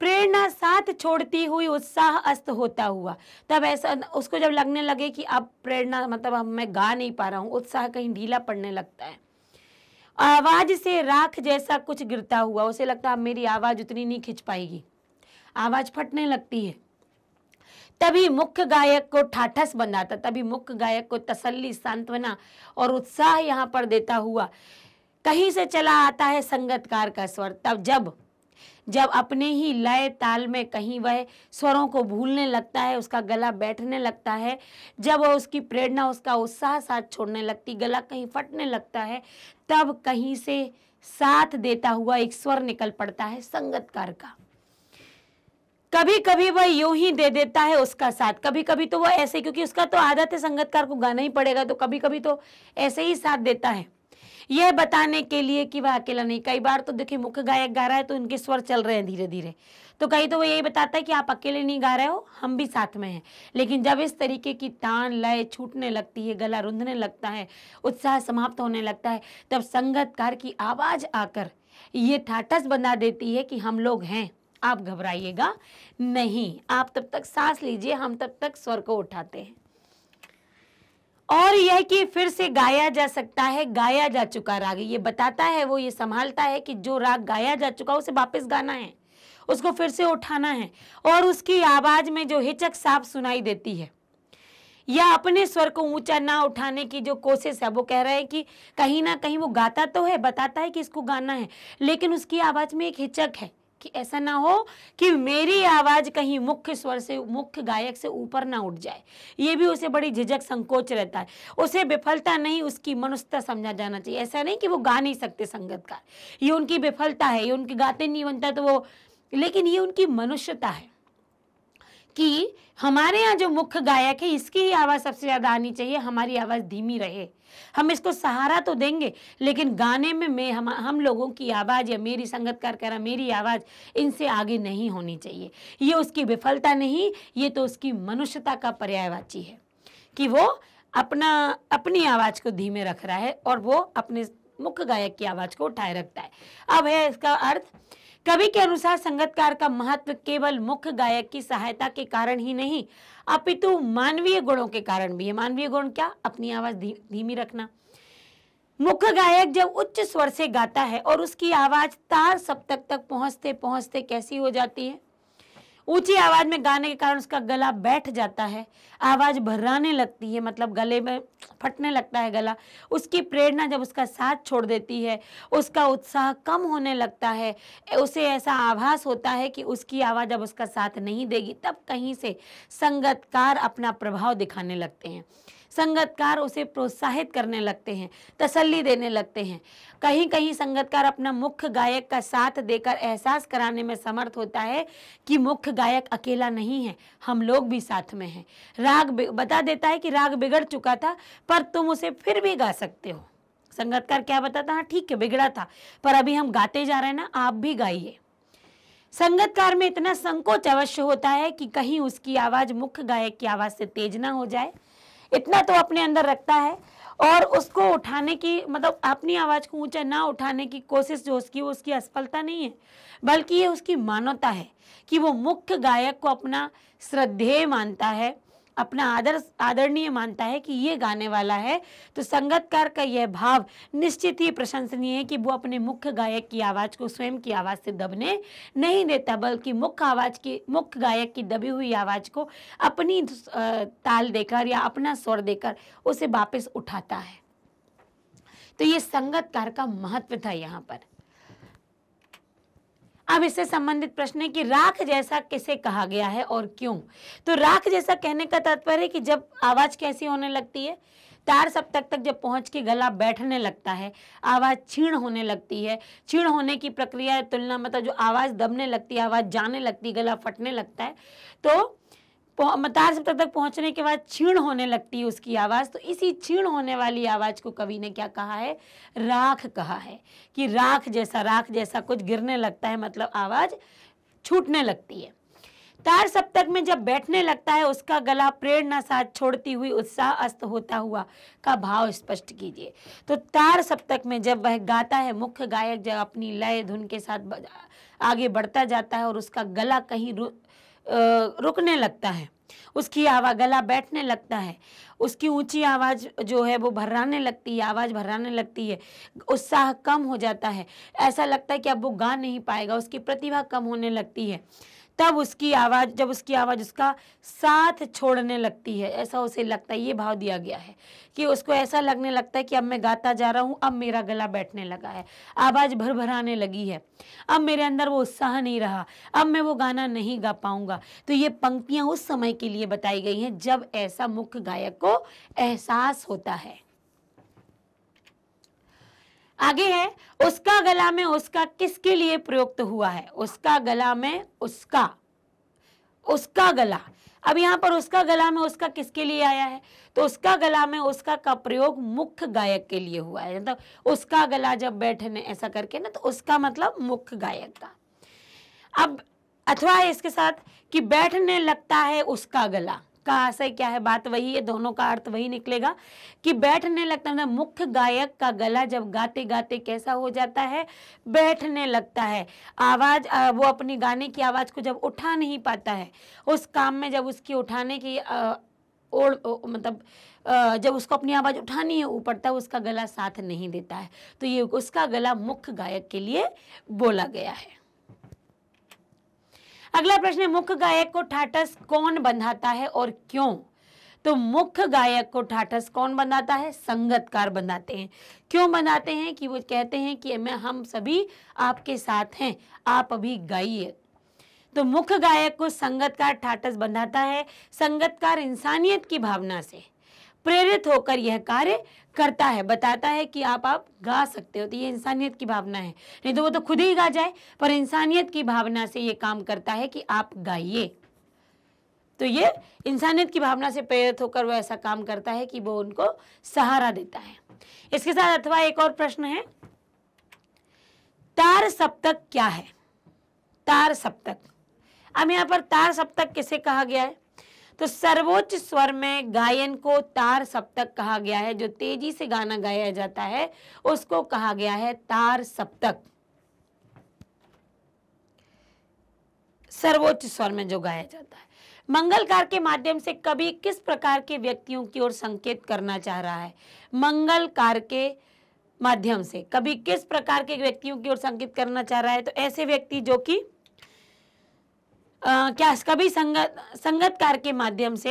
प्रेरणा साथ छोड़ती हुई उत्साह अस्त होता हुआ तब ऐसा उसको जब लगने लगे कि अब प्रेरणा मतलब अब मैं गा नहीं पा रहा हूँ उत्साह कहीं ढीला पड़ने लगता है आवाज से राख जैसा कुछ गिरता हुआ उसे लगता अब मेरी आवाज उतनी नहीं खिंच पाएगी आवाज फटने लगती है तभी मुख्य गायक को ठाठस बनाता तभी मुख्य गायक को तसल्ली सांत्वना और उत्साह यहाँ पर देता हुआ कहीं से चला आता है संगतकार का स्वर तब जब जब अपने ही लय ताल में कहीं वह स्वरों को भूलने लगता है उसका गला बैठने लगता है जब वह उसकी प्रेरणा उसका उत्साह साथ छोड़ने लगती गला कहीं फटने लगता है तब कहीं से साथ देता हुआ एक स्वर निकल पड़ता है संगतकार का कभी कभी वह यू ही दे देता है उसका साथ कभी कभी तो वह ऐसे क्योंकि उसका तो आदत है संगतकार को गाना ही पड़ेगा तो कभी कभी तो ऐसे ही साथ देता है यह बताने के लिए कि वह अकेला नहीं कई बार तो देखिए मुख्य गायक गा रहा है तो उनके स्वर चल रहे हैं धीरे धीरे तो कहीं तो वो यही बताता है कि आप अकेले नहीं गा रहे हो हम भी साथ में हैं लेकिन जब इस तरीके की तान लय छूटने लगती है गला रुंधने लगता है उत्साह समाप्त होने लगता है तब संगतकार की आवाज़ आकर ये ठाटस बना देती है कि हम लोग हैं आप घबराइएगा नहीं आप तब तक सांस लीजिए हम तब तक स्वर को उठाते हैं और यह कि फिर से गाया जा सकता है गाया जा चुका राग ये बताता है वो ये संभालता है कि जो राग गाया जा चुका उसे वापस गाना है उसको फिर से उठाना है और उसकी आवाज़ में जो हिचक साफ सुनाई देती है या अपने स्वर को ऊंचा ना उठाने की जो कोशिश है वो कह रहा है कि कहीं ना कहीं वो गाता तो है बताता है कि इसको गाना है लेकिन उसकी आवाज़ में एक हिचक है कि ऐसा ना हो कि मेरी आवाज कहीं मुख्य स्वर से मुख्य गायक से ऊपर ना उठ जाए ये भी उसे बड़ी झिझक संकोच रहता है उसे विफलता नहीं उसकी मनुष्यता समझा जाना चाहिए ऐसा नहीं कि वो गा नहीं सकते संगतकार ये उनकी विफलता है ये उनके गाते नहीं बनता तो वो लेकिन ये उनकी मनुष्यता है कि हमारे यहाँ जो मुख्य गायक है इसकी ही आवाज़ सबसे ज़्यादा आनी चाहिए हमारी आवाज़ धीमी रहे हम इसको सहारा तो देंगे लेकिन गाने में मैं हम हम लोगों की आवाज़ या मेरी संगत कर कर मेरी आवाज़ इनसे आगे नहीं होनी चाहिए ये उसकी विफलता नहीं ये तो उसकी मनुष्यता का पर्यायवाची है कि वो अपना अपनी आवाज़ को धीमे रख रहा है और वो अपने मुख्य गायक की आवाज़ को उठाए रखता है अब है इसका अर्थ कवि के अनुसार संगतकार का महत्व केवल मुख्य गायक की सहायता के कारण ही नहीं अपितु मानवीय गुणों के कारण भी है मानवीय गुण क्या अपनी आवाज धीमी रखना मुख्य गायक जब उच्च स्वर से गाता है और उसकी आवाज तार सप्तक तक पहुंचते पहुंचते कैसी हो जाती है ऊंची आवाज में गाने के कारण उसका गला बैठ जाता है आवाज भर्राने लगती है मतलब गले में फटने लगता है गला उसकी प्रेरणा जब उसका साथ छोड़ देती है उसका उत्साह कम होने लगता है उसे ऐसा आभास होता है कि उसकी आवाज़ जब उसका साथ नहीं देगी तब कहीं से संगतकार अपना प्रभाव दिखाने लगते हैं संगतकार उसे प्रोत्साहित करने लगते हैं तसल्ली देने लगते हैं कहीं कहीं संगतकार अपना मुख्य गायक का साथ देकर एहसास कराने में समर्थ होता है कि मुख्य गायक अकेला नहीं है हम लोग भी साथ में हैं राग बता देता है कि राग बिगड़ चुका था पर तुम उसे फिर भी गा सकते हो संगतकार क्या बताता हाँ ठीक है बिगड़ा था पर अभी हम गाते जा रहे हैं ना आप भी गाइए संगतकार में इतना संकोच अवश्य होता है कि कहीं उसकी आवाज मुख्य गायक की आवाज से तेज ना हो जाए इतना तो अपने अंदर रखता है और उसको उठाने की मतलब अपनी आवाज़ को ऊंचा ना उठाने की कोशिश जो उसकी वो उसकी असफलता नहीं है बल्कि ये उसकी मानवता है कि वो मुख्य गायक को अपना श्रद्धेय मानता है अपना आदर आदरणीय मानता है कि ये गाने वाला है तो संगतकार का यह भाव निश्चित ही प्रशंसनीय है कि वो अपने मुख्य गायक की आवाज़ को स्वयं की आवाज़ से दबने नहीं देता बल्कि मुख्य आवाज़ की मुख्य गायक की दबी हुई आवाज़ को अपनी ताल देकर या अपना स्वर देकर उसे वापस उठाता है तो ये संगतकार का महत्व था यहाँ पर अब इससे संबंधित प्रश्न है कि राख जैसा किसे कहा गया है और क्यों तो राख जैसा कहने का तात्पर्य है कि जब आवाज़ कैसी होने लगती है तार सब तक जब पहुंच के गला बैठने लगता है आवाज़ छीण होने लगती है छीण होने की प्रक्रिया तुलना मतलब जो आवाज़ दबने लगती है आवाज़ जाने लगती है गला फटने लगता है तो मतार शब्द तक पहुंचने के बाद क्षीण होने लगती है उसकी आवाज़ तो इसी क्षीण होने वाली आवाज़ को कवि ने क्या कहा है राख कहा है कि राख जैसा राख जैसा कुछ गिरने लगता है मतलब आवाज़ छूटने लगती है तार सप्तक में जब बैठने लगता है उसका गला प्रेरणा साथ छोड़ती हुई उत्साह अस्त होता हुआ का भाव स्पष्ट कीजिए तो तार सप्तक में जब वह गाता है मुख्य गायक जब अपनी लय धुन के साथ आगे बढ़ता जाता है और उसका गला कहीं रुकने लगता है उसकी आवाज गला बैठने लगता है उसकी ऊंची आवाज़ जो है वो भर्राने लगती है आवाज़ भर्राने लगती है उत्साह कम हो जाता है ऐसा लगता है कि अब वो गा नहीं पाएगा उसकी प्रतिभा कम होने लगती है तब उसकी आवाज़ जब उसकी आवाज़ उसका साथ छोड़ने लगती है ऐसा उसे लगता है ये भाव दिया गया है कि उसको ऐसा लगने लगता है कि अब मैं गाता जा रहा हूँ अब मेरा गला बैठने लगा है आवाज़ भर भराने लगी है अब मेरे अंदर वो उत्साह नहीं रहा अब मैं वो गाना नहीं गा पाऊँगा तो ये पंक्तियाँ उस समय के लिए बताई गई हैं जब ऐसा मुख्य गायक को एहसास होता है आगे है उसका गला में उसका किसके लिए प्रयुक्त हुआ है उसका गला में उसका उसका गला अब यहां पर उसका गला में उसका किसके लिए आया है तो उसका गला में उसका का प्रयोग मुख्य गायक के लिए हुआ है मतलब तो उसका गला जब बैठने ऐसा करके ना तो उसका मतलब मुख्य गायक का अब अथवा इसके साथ कि बैठने लगता है उसका गला का आशय क्या है बात वही है दोनों का अर्थ वही निकलेगा कि बैठने लगता है मुख्य गायक का गला जब गाते गाते कैसा हो जाता है बैठने लगता है आवाज़ वो अपनी गाने की आवाज़ को जब उठा नहीं पाता है उस काम में जब उसकी उठाने की ओढ़ मतलब जब उसको अपनी आवाज़ उठानी है ऊपर तक उसका गला साथ नहीं देता है तो ये उसका गला मुख्य गायक के लिए बोला गया है अगला प्रश्न है मुख्य गायक को ठाटस कौन बंधाता है और क्यों तो मुख्य गायक को ठाठस कौन बनाता है संगतकार बनाते हैं क्यों बनाते हैं कि वो कहते हैं कि मैं हम सभी आपके साथ हैं आप अभी गाइए तो मुख्य गायक को संगतकार ठाटस बनाता है संगतकार इंसानियत की भावना से प्रेरित होकर यह कार्य करता है बताता है कि आप आप गा सकते हो तो ये इंसानियत की भावना है नहीं तो वो तो खुद ही गा जाए पर इंसानियत की भावना से ये काम करता है कि आप गाइए तो ये इंसानियत की भावना से प्रेरित होकर वो ऐसा काम करता है कि वो उनको सहारा देता है इसके साथ अथवा एक और प्रश्न है तार सप्तक क्या है तार सप्तक अब यहां पर तार सप्तक किसे कहा गया है तो सर्वोच्च स्वर में गायन को तार सप्तक कहा गया है जो तेजी से गाना गाया जाता है उसको कहा गया है तार सप्तक सर्वोच्च स्वर में जो गाया जाता है मंगलकार के माध्यम से कभी किस प्रकार के व्यक्तियों की ओर संकेत करना चाह रहा है मंगलकार के माध्यम से कभी किस प्रकार के व्यक्तियों की ओर संकेत करना चाह रहा है तो ऐसे व्यक्ति जो कि क्या कभी संगत संगत कार्य के माध्यम से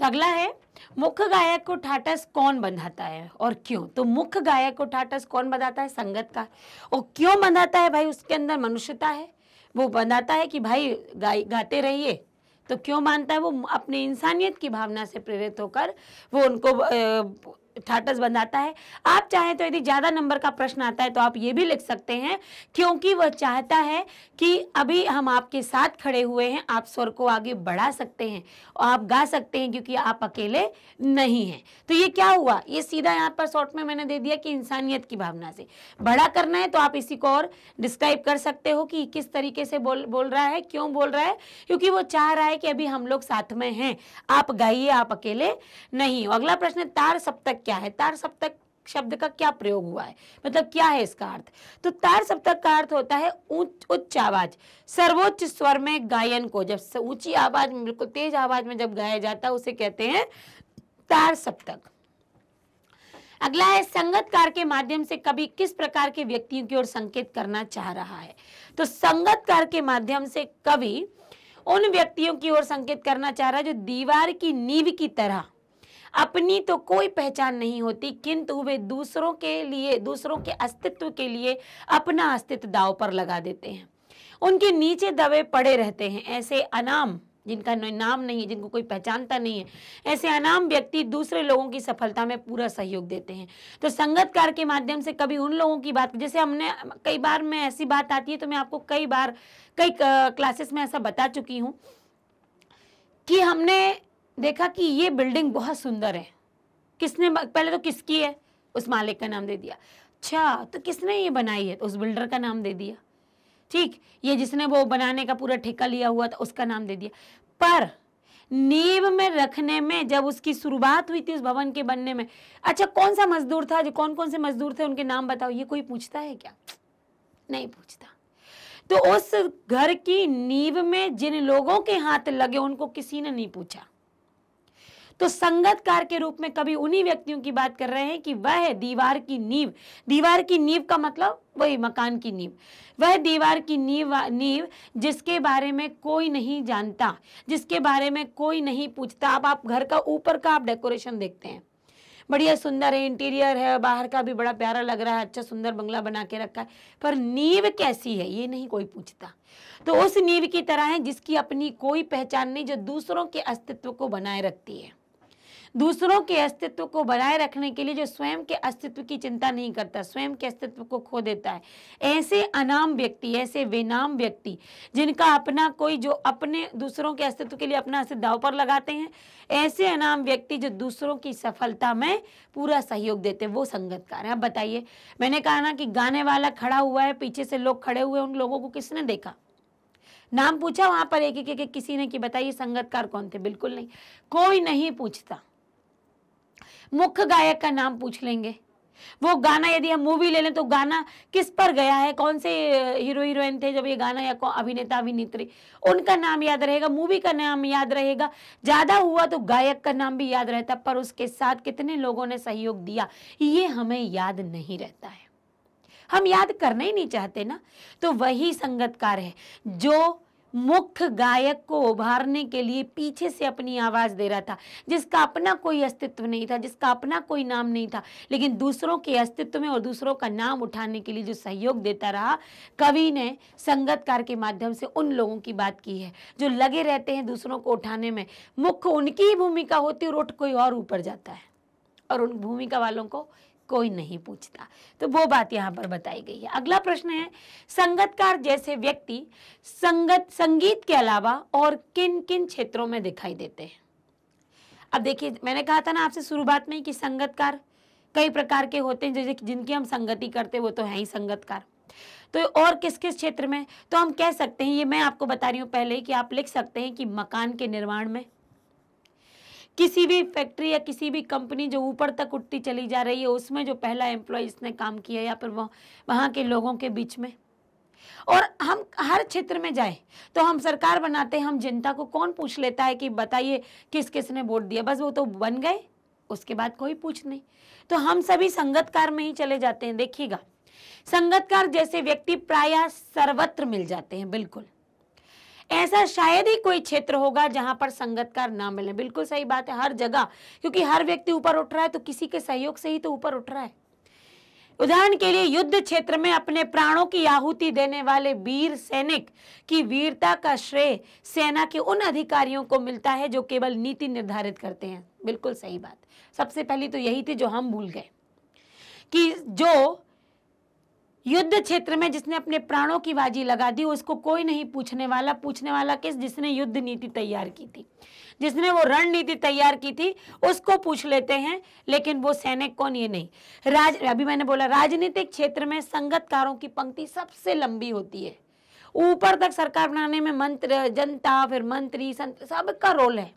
तो अगला है मुख्य गायक को ठाटस कौन बंधाता है और क्यों तो मुख्य गायक को ठाटस कौन बंधाता है संगत का और क्यों बंधाता है भाई उसके अंदर मनुष्यता है वो बंधाता है कि भाई गाय गाते रहिए तो क्यों मानता है वो अपने इंसानियत की भावना से प्रेरित होकर वो उनको थाटस बन जाता है आप चाहें तो यदि ज़्यादा नंबर का प्रश्न आता है तो आप ये भी लिख सकते हैं क्योंकि वह चाहता है कि अभी हम आपके साथ खड़े हुए हैं आप स्वर को आगे बढ़ा सकते हैं और आप गा सकते हैं क्योंकि आप अकेले नहीं हैं तो ये क्या हुआ ये सीधा यहाँ पर शॉर्ट में मैंने दे दिया कि इंसानियत की भावना से बड़ा करना है तो आप इसी को और डिस्क्राइब कर सकते हो कि किस तरीके से बोल बोल रहा है क्यों बोल रहा है क्योंकि वो चाह रहा है कि अभी हम लोग साथ में हैं आप गाइए आप अकेले नहीं अगला प्रश्न तार सप्तक क्या है तार सप्तक शब्द का क्या प्रयोग हुआ है मतलब क्या है इसका अर्थ तो तार सप्तक का अर्थ होता है उच्च उच्च आवाज सर्वोच्च स्वर में गायन को जब ऊंची आवाज में बिल्कुल तेज आवाज में जब गाया जाता है उसे कहते हैं तार सप्तक अगला है संगतकार के माध्यम से कभी किस प्रकार के व्यक्तियों की ओर संकेत करना चाह रहा है तो संगतकार के माध्यम से कवि उन व्यक्तियों की ओर संकेत करना चाह रहा है जो दीवार की नींव की तरह अपनी तो कोई पहचान नहीं होती किंतु वे दूसरों के लिए दूसरों के अस्तित्व के लिए अपना अस्तित्व दाव पर लगा देते हैं उनके नीचे दबे पड़े रहते हैं ऐसे अनाम जिनका नाम नहीं है जिनको कोई पहचानता नहीं है ऐसे अनाम व्यक्ति दूसरे लोगों की सफलता में पूरा सहयोग देते हैं तो संगत कार के माध्यम से कभी उन लोगों की बात जैसे हमने कई बार में ऐसी बात आती है तो मैं आपको कई बार कई क्लासेस में ऐसा बता चुकी हूँ कि हमने देखा कि ये बिल्डिंग बहुत सुंदर है किसने पहले तो किसकी है उस मालिक का नाम दे दिया अच्छा तो किसने ये बनाई है तो उस बिल्डर का नाम दे दिया ठीक ये जिसने वो बनाने का पूरा ठेका लिया हुआ था उसका नाम दे दिया पर नींव में रखने में जब उसकी शुरुआत हुई थी उस भवन के बनने में अच्छा कौन सा मजदूर था जो कौन कौन से मजदूर थे उनके नाम बताओ ये कोई पूछता है क्या नहीं पूछता तो उस घर की नींव में जिन लोगों के हाथ लगे उनको किसी ने नहीं पूछा तो संगतकार के रूप में कभी उन्हीं व्यक्तियों की बात कर रहे हैं कि वह है दीवार की नींव दीवार की नींव का मतलब वही मकान की नींव वह दीवार की नींव नींव जिसके बारे में कोई नहीं जानता जिसके बारे में कोई नहीं पूछता अब आप घर का ऊपर का आप डेकोरेशन देखते हैं बढ़िया सुंदर है इंटीरियर है बाहर का भी बड़ा प्यारा लग रहा है अच्छा सुंदर बंगला बना के रखा है पर नींव कैसी है ये नहीं कोई पूछता तो उस नींव की तरह है जिसकी अपनी कोई पहचान नहीं जो दूसरों के अस्तित्व को बनाए रखती है दूसरों के अस्तित्व को बनाए रखने के लिए जो स्वयं के अस्तित्व की चिंता नहीं करता स्वयं के अस्तित्व को खो देता है ऐसे अनाम व्यक्ति ऐसे बेनाम व्यक्ति जिनका अपना कोई जो अपने दूसरों के अस्तित्व के लिए अपना अस्तित्व दाव पर लगाते हैं ऐसे अनाम व्यक्ति जो दूसरों की सफलता में पूरा सहयोग देते हैं वो संगतकार है अब बताइए मैंने कहा ना कि गाने वाला खड़ा हुआ है पीछे से लोग खड़े हुए उन लोगों को किसने देखा नाम पूछा वहां पर एक एक, एक, एक किसी ने कि बताइए संगतकार कौन थे बिल्कुल नहीं कोई नहीं पूछता मुख्य गायक का नाम पूछ लेंगे वो गाना यदि हम मूवी ले लें तो गाना किस पर गया है कौन से हीरो हीरोइन थे जब ये गाना या अभिनेता अभिनेत्री उनका नाम याद रहेगा मूवी का नाम याद रहेगा ज़्यादा हुआ तो गायक का नाम भी याद रहता पर उसके साथ कितने लोगों ने सहयोग दिया ये हमें याद नहीं रहता है हम याद करना ही नहीं चाहते ना तो वही संगतकार है जो मुख्य गायक को उभारने के लिए पीछे से अपनी आवाज़ दे रहा था जिसका अपना कोई अस्तित्व नहीं था जिसका अपना कोई नाम नहीं था लेकिन दूसरों के अस्तित्व में और दूसरों का नाम उठाने के लिए जो सहयोग देता रहा कवि ने संगतकार के माध्यम से उन लोगों की बात की है जो लगे रहते हैं दूसरों को उठाने में मुख्य उनकी ही भूमिका होती और उठ कोई और ऊपर जाता है और उन भूमिका वालों को कोई नहीं पूछता तो वो बात यहाँ पर बताई गई है अगला प्रश्न है संगतकार जैसे व्यक्ति संगत संगीत के अलावा और किन किन क्षेत्रों में दिखाई देते हैं अब देखिए मैंने कहा था ना आपसे शुरुआत में कि संगतकार कई प्रकार के होते हैं जैसे जिनकी हम संगति करते वो तो है ही संगतकार तो और किस किस क्षेत्र में तो हम कह सकते हैं ये मैं आपको बता रही हूँ पहले कि आप लिख सकते हैं कि मकान के निर्माण में किसी भी फैक्ट्री या किसी भी कंपनी जो ऊपर तक उठती चली जा रही है उसमें जो पहला एम्प्लॉय इसने काम किया या फिर वह वहाँ के लोगों के बीच में और हम हर क्षेत्र में जाए तो हम सरकार बनाते हम जनता को कौन पूछ लेता है कि बताइए किस किस ने वोट दिया बस वो तो बन गए उसके बाद कोई पूछ नहीं तो हम सभी संगतकार में ही चले जाते हैं देखिएगा संगतकार जैसे व्यक्ति प्राय सर्वत्र मिल जाते हैं बिल्कुल ऐसा शायद ही कोई क्षेत्र होगा जहां पर कार ना मिले बिल्कुल सही बात है हर जगह क्योंकि हर व्यक्ति ऊपर उठ रहा है तो किसी के सहयोग से ही तो ऊपर उठ रहा है उदाहरण के लिए युद्ध क्षेत्र में अपने प्राणों की आहुति देने वाले वीर सैनिक की वीरता का श्रेय सेना के उन अधिकारियों को मिलता है जो केवल नीति निर्धारित करते हैं बिल्कुल सही बात सबसे पहली तो यही थी जो हम भूल गए कि जो युद्ध क्षेत्र में जिसने अपने प्राणों की बाजी लगा दी उसको कोई नहीं पूछने वाला पूछने वाला किस जिसने युद्ध नीति तैयार की थी जिसने वो रणनीति तैयार की थी उसको पूछ लेते हैं लेकिन वो सैनिक कौन ये नहीं राज अभी मैंने बोला राजनीतिक क्षेत्र में संगतकारों की पंक्ति सबसे लंबी होती है ऊपर तक सरकार बनाने में मंत्र जनता फिर मंत्री संत सबका रोल है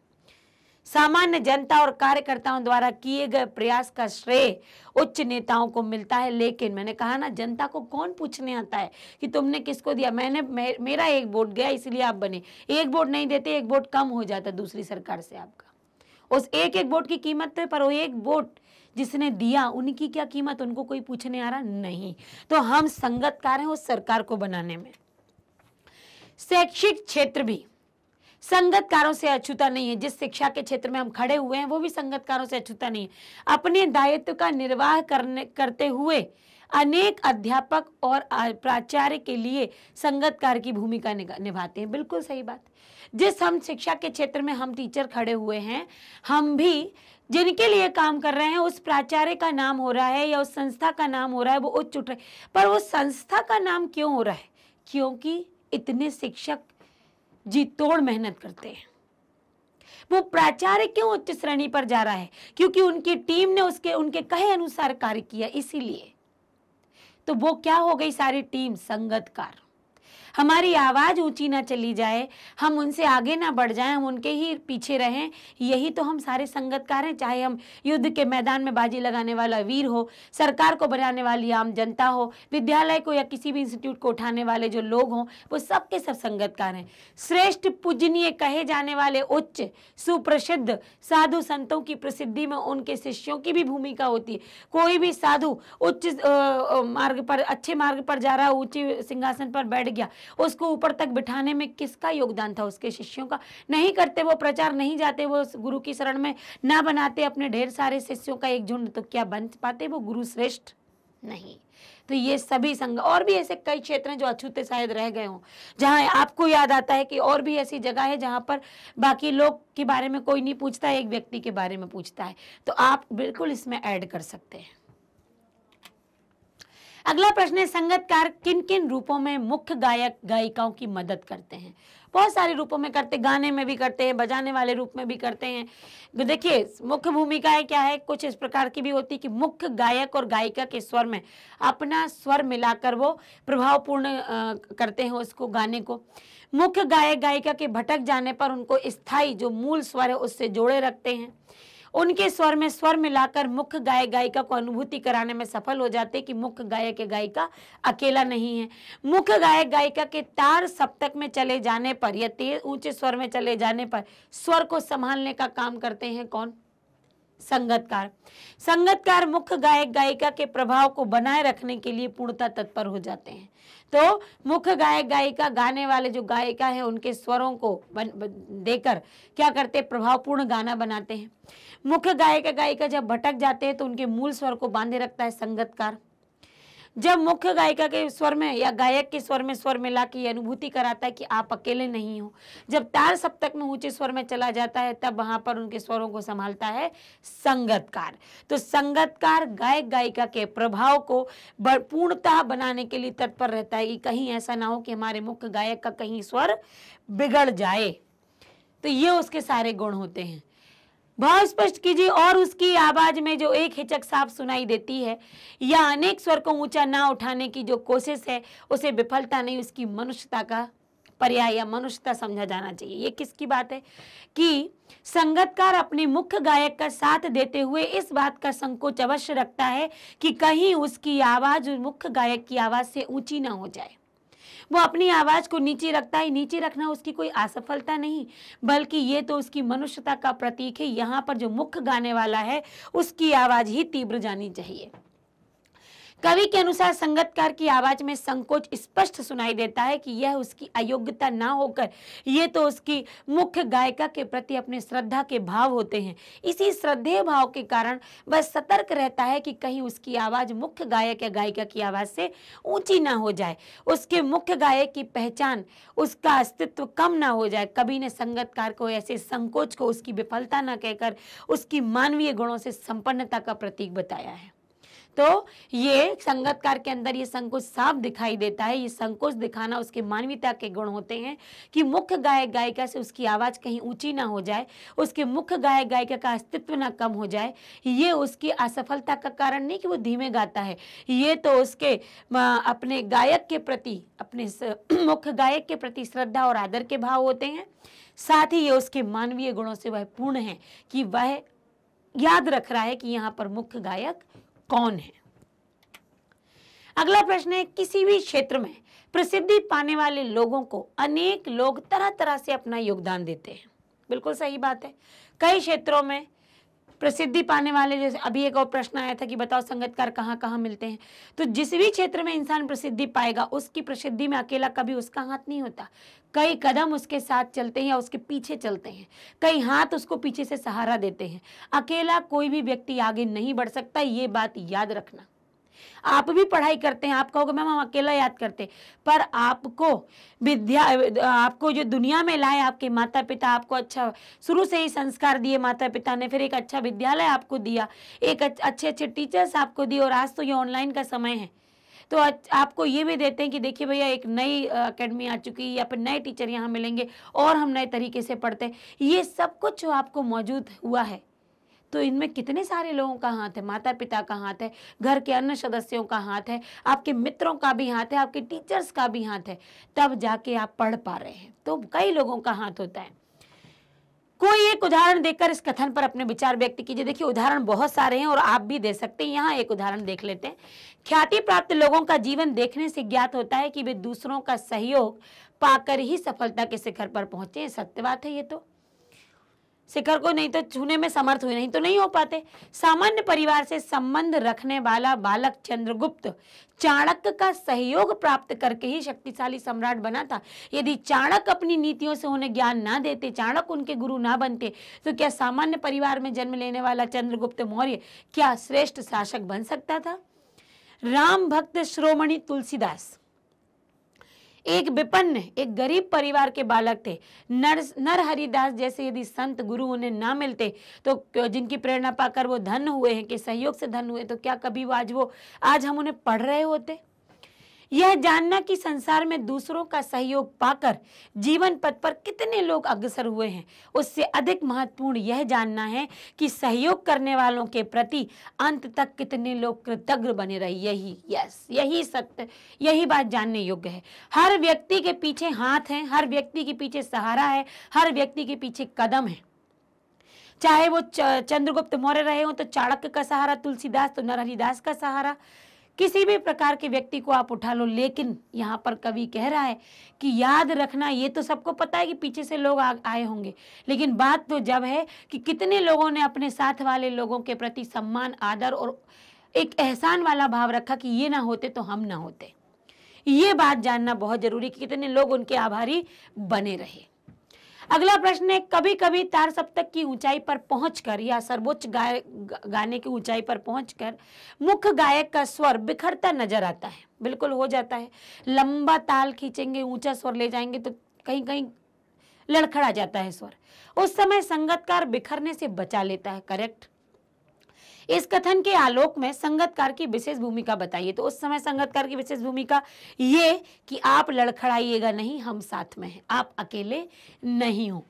सामान्य जनता और कार्यकर्ताओं द्वारा किए गए प्रयास का श्रेय उच्च नेताओं को मिलता है लेकिन मैंने कहा ना जनता को कौन पूछने आता है कि तुमने किसको दिया मैंने मे, मेरा एक वोट गया इसलिए आप बने एक वोट नहीं देते एक वोट कम हो जाता दूसरी सरकार से आपका उस एक एक वोट की कीमत पे पर वो एक वोट जिसने दिया उनकी क्या कीमत उनको कोई पूछने आ रहा नहीं तो हम संगतकार हैं उस सरकार को बनाने में शैक्षिक क्षेत्र भी संगतकारों से अछूता नहीं है जिस शिक्षा के क्षेत्र में हम खड़े हुए हैं वो भी संगतकारों से अछूता नहीं है अपने दायित्व का निर्वाह करने करते हुए अनेक अध्यापक और प्राचार्य के लिए संगतकार की भूमिका निभाते हैं बिल्कुल सही बात जिस हम शिक्षा के क्षेत्र में हम टीचर खड़े हुए हैं हम भी जिनके लिए काम कर रहे हैं उस प्राचार्य का नाम हो रहा है या उस संस्था का नाम हो रहा है वो उच्च उठ रहा है पर उस संस्था का नाम क्यों हो रहा है क्योंकि इतने शिक्षक जी तोड़ मेहनत करते हैं वो प्राचार्य क्यों उच्च श्रेणी पर जा रहा है क्योंकि उनकी टीम ने उसके उनके कहे अनुसार कार्य किया इसीलिए तो वो क्या हो गई सारी टीम संगतकार हमारी आवाज़ ऊंची ना चली जाए हम उनसे आगे ना बढ़ जाएं हम उनके ही पीछे रहें यही तो हम सारे संगतकार हैं चाहे हम युद्ध के मैदान में बाजी लगाने वाला वीर हो सरकार को बनाने वाली आम जनता हो विद्यालय को या किसी भी इंस्टीट्यूट को उठाने वाले जो लोग हों वो सब के सब संगतकार हैं श्रेष्ठ पूजनीय कहे जाने वाले उच्च सुप्रसिद्ध साधु संतों की प्रसिद्धि में उनके शिष्यों की भी भूमिका होती है कोई भी साधु उच्च मार्ग पर अच्छे मार्ग पर जा रहा है ऊंचे सिंहासन पर बैठ गया गया उसको ऊपर तक बिठाने में किसका योगदान था उसके शिष्यों का नहीं करते वो प्रचार नहीं जाते वो गुरु की शरण में ना बनाते अपने ढेर सारे शिष्यों का एक झुंड तो क्या बन पाते वो गुरु श्रेष्ठ नहीं तो ये सभी संघ और भी ऐसे कई क्षेत्र हैं जो अछूते शायद रह गए हों जहाँ आपको याद आता है कि और भी ऐसी जगह है जहाँ पर बाकी लोग के बारे में कोई नहीं पूछता एक व्यक्ति के बारे में पूछता है तो आप बिल्कुल इसमें ऐड कर सकते हैं अगला प्रश्न है संगतकार किन किन रूपों में मुख्य गायक गायिकाओं की मदद करते हैं बहुत सारे रूपों में करते गाने में भी करते हैं बजाने वाले रूप में भी करते हैं देखिए मुख्य भूमिकाएं क्या है कुछ इस प्रकार की भी होती है कि मुख्य गायक और गायिका के स्वर में अपना स्वर मिलाकर वो प्रभावपूर्ण करते हैं उसको गाने को मुख्य गायक गायिका के भटक जाने पर उनको स्थायी जो मूल स्वर है उससे जोड़े रखते हैं उनके स्वर में स्वर मिलाकर मुख्य गायक गायिका को अनुभूति कराने में सफल हो जाते कि मुख्य गायक गायिका अकेला नहीं है मुख्य गायक गायिका के तार सप्तक में चले जाने पर या तेज ऊंचे स्वर में चले जाने पर स्वर को संभालने का काम करते हैं कौन संगतकार संगतकार मुख्य गायक गायिका के प्रभाव को बनाए रखने के लिए पूर्णता तत्पर हो जाते हैं तो मुख्य गायक गायिका गाने वाले जो गायिका है उनके स्वरों को देकर क्या करते प्रभावपूर्ण गाना बनाते हैं मुख्य गायक गायिका जब भटक जाते हैं तो उनके मूल स्वर को बांधे रखता है संगतकार जब मुख्य गायिका के स्वर में या गायक के स्वर में स्वर मिला के अनुभूति कराता है कि आप अकेले नहीं हो जब तार सप्तक में ऊंचे स्वर में चला जाता है तब वहां पर उनके स्वरों को संभालता है संगतकार तो संगतकार गायक गायिका के प्रभाव को पूर्णतः बनाने के लिए तत्पर रहता है कि कहीं ऐसा ना हो कि हमारे मुख्य गायक का कहीं स्वर बिगड़ जाए तो ये उसके सारे गुण होते हैं भाव स्पष्ट कीजिए और उसकी आवाज में जो एक हिचक साफ सुनाई देती है या अनेक स्वर को ऊंचा ना उठाने की जो कोशिश है उसे विफलता नहीं उसकी मनुष्यता का पर्याय या मनुष्यता समझा जाना चाहिए ये किसकी बात है कि संगतकार अपने मुख्य गायक का साथ देते हुए इस बात का संकोच अवश्य रखता है कि कहीं उसकी आवाज मुख्य गायक की आवाज से ऊंची ना हो जाए वो अपनी आवाज़ को नीचे रखता है नीचे रखना उसकी कोई असफलता नहीं बल्कि ये तो उसकी मनुष्यता का प्रतीक है यहाँ पर जो मुख्य गाने वाला है उसकी आवाज़ ही तीव्र जानी चाहिए कवि के अनुसार संगतकार की आवाज में संकोच स्पष्ट सुनाई देता है कि यह उसकी अयोग्यता ना होकर यह तो उसकी मुख्य गायिका के प्रति अपने श्रद्धा के भाव होते हैं इसी श्रद्धेय भाव के कारण वह सतर्क रहता है कि कहीं उसकी आवाज मुख्य गायक या गायिका की आवाज से ऊंची ना हो जाए उसके मुख्य गायक की पहचान उसका अस्तित्व कम ना हो जाए कवि ने संगतकार को ऐसे संकोच को उसकी विफलता ना कहकर उसकी मानवीय गुणों से संपन्नता का प्रतीक बताया है तो ये संगतकार के अंदर ये संकोच साफ दिखाई देता है ये संकोच दिखाना उसके मानवीयता के गुण होते हैं कि मुख्य गायक गायिका से उसकी आवाज़ कहीं ऊंची ना हो जाए उसके मुख्य गायक गायिका का अस्तित्व ना कम हो जाए ये उसकी असफलता का कारण नहीं कि वो धीमे गाता है ये तो उसके अपने गायक के प्रति अपने मुख्य गायक के प्रति श्रद्धा और आदर के भाव होते हैं साथ ही ये उसके मानवीय गुणों से वह पूर्ण है कि वह याद रख रहा है कि यहाँ पर मुख्य गायक कौन है अगला प्रश्न है किसी भी क्षेत्र में प्रसिद्धि पाने वाले लोगों को अनेक लोग तरह तरह से अपना योगदान देते हैं बिल्कुल सही बात है कई क्षेत्रों में प्रसिद्धि पाने वाले जैसे अभी एक और प्रश्न आया था कि बताओ संगतकार कहाँ कहाँ मिलते हैं तो जिस भी क्षेत्र में इंसान प्रसिद्धि पाएगा उसकी प्रसिद्धि में अकेला कभी उसका हाथ नहीं होता कई कदम उसके साथ चलते हैं या उसके पीछे चलते हैं कई हाथ उसको पीछे से सहारा देते हैं अकेला कोई भी व्यक्ति आगे नहीं बढ़ सकता ये बात याद रखना आप भी पढ़ाई करते हैं आप कहोगे मैम हम अकेला याद करते पर आपको विद्या आपको जो दुनिया में लाए आपके माता पिता आपको अच्छा शुरू से ही संस्कार दिए माता पिता ने फिर एक अच्छा विद्यालय आपको दिया एक अच्छे अच्छे टीचर्स आपको दिए और आज तो ये ऑनलाइन का समय है तो आपको ये भी देते हैं कि देखिए भैया एक नई अकेडमी आ चुकी है या फिर नए टीचर यहाँ मिलेंगे और हम नए तरीके से पढ़ते हैं ये सब कुछ आपको मौजूद हुआ है तो इनमें कितने सारे लोगों का हाथ है माता पिता का हाथ है घर के अन्य सदस्यों का हाथ है आपके मित्रों का भी हाथ है आपके टीचर्स का भी हाथ है तब जाके आप पढ़ पा रहे हैं तो कई लोगों का हाथ होता है कोई एक उदाहरण देकर इस कथन पर अपने विचार व्यक्त कीजिए देखिए उदाहरण बहुत सारे हैं और आप भी दे सकते हैं यहाँ एक उदाहरण देख लेते हैं ख्याति प्राप्त लोगों का जीवन देखने से ज्ञात होता है कि वे दूसरों का सहयोग पाकर ही सफलता के शिखर पर पहुंचे सत्य बात है ये तो शिखर को नहीं तो छूने में समर्थ हुए नहीं तो नहीं हो पाते सामान्य परिवार से संबंध रखने वाला बालक चंद्रगुप्त चाणक्य का सहयोग प्राप्त करके ही शक्तिशाली सम्राट बना था यदि चाणक अपनी नीतियों से उन्हें ज्ञान ना देते चाणक उनके गुरु ना बनते तो क्या सामान्य परिवार में जन्म लेने वाला चंद्रगुप्त मौर्य क्या श्रेष्ठ शासक बन सकता था राम भक्त श्रोमणी तुलसीदास एक विपन्न एक गरीब परिवार के बालक थे नर नर हरिदास जैसे यदि संत गुरु उन्हें ना मिलते तो जिनकी प्रेरणा पाकर वो धन हुए हैं कि सहयोग से धन हुए तो क्या कभी वो आज वो आज हम उन्हें पढ़ रहे होते यह जानना कि संसार में दूसरों का सहयोग पाकर जीवन पथ पर कितने लोग अग्रसर हुए हैं उससे अधिक महत्वपूर्ण यह जानना है कि सहयोग करने वालों के प्रति अंत तक कितने लोग कृतज्ञ बने रहे यही यस यही सत्य यही बात जानने योग्य है हर व्यक्ति के पीछे हाथ है हर व्यक्ति के पीछे सहारा है हर व्यक्ति के पीछे कदम है चाहे वो चंद्रगुप्त मौर्य रहे हो तो चाणक्य का सहारा तुलसीदास तो नरहरिदास का सहारा किसी भी प्रकार के व्यक्ति को आप उठा लो लेकिन यहाँ पर कवि कह रहा है कि याद रखना ये तो सबको पता है कि पीछे से लोग आ, आए होंगे लेकिन बात तो जब है कि कितने लोगों ने अपने साथ वाले लोगों के प्रति सम्मान आदर और एक एहसान वाला भाव रखा कि ये ना होते तो हम ना होते ये बात जानना बहुत जरूरी कि कितने लोग उनके आभारी बने रहे अगला प्रश्न है कभी कभी तार सप्तक की ऊंचाई पर पहुंचकर या सर्वोच्च गाय गाने की ऊंचाई पर पहुंचकर मुख्य गायक का स्वर बिखरता नजर आता है बिल्कुल हो जाता है लंबा ताल खींचेंगे ऊंचा स्वर ले जाएंगे तो कहीं कहीं लड़खड़ा जाता है स्वर उस समय संगतकार बिखरने से बचा लेता है करेक्ट इस कथन के आलोक में संगतकार की विशेष भूमिका बताइए तो उस समय संगतकार की विशेष भूमिका ये कि आप लड़खड़ाइएगा नहीं हम साथ में हैं आप अकेले नहीं हो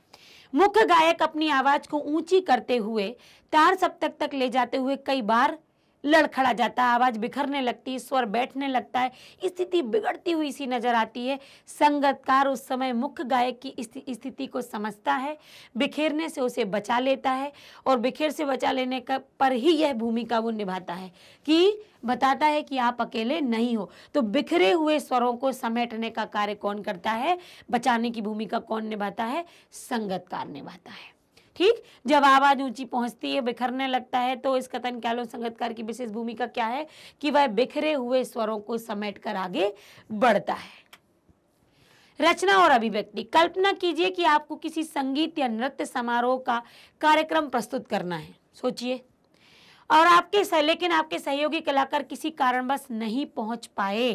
मुख्य गायक अपनी आवाज को ऊंची करते हुए तार सप्तक तक ले जाते हुए कई बार लड़खड़ा जाता है आवाज़ बिखरने लगती है स्वर बैठने लगता है स्थिति बिगड़ती हुई सी नजर आती है संगतकार उस समय मुख्य गायक की स्थिति को समझता है बिखेरने से उसे बचा लेता है और बिखेर से बचा लेने का पर ही यह भूमिका वो निभाता है कि बताता है कि आप अकेले नहीं हो तो बिखरे हुए स्वरों को समेटने का कार्य कौन करता है बचाने की भूमिका कौन निभाता है संगतकार निभाता है ठीक जब आवाज ऊंची पहुंचती है बिखरने लगता है तो इस कथन कैलो संगतकार की विशेष भूमिका क्या है कि वह बिखरे हुए स्वरों को समेट कर आगे बढ़ता है रचना और अभिव्यक्ति कल्पना कीजिए कि आपको किसी संगीत या नृत्य समारोह का कार्यक्रम प्रस्तुत करना है सोचिए और आपके लेकिन आपके सहयोगी कलाकार किसी कारणवश नहीं पहुंच पाए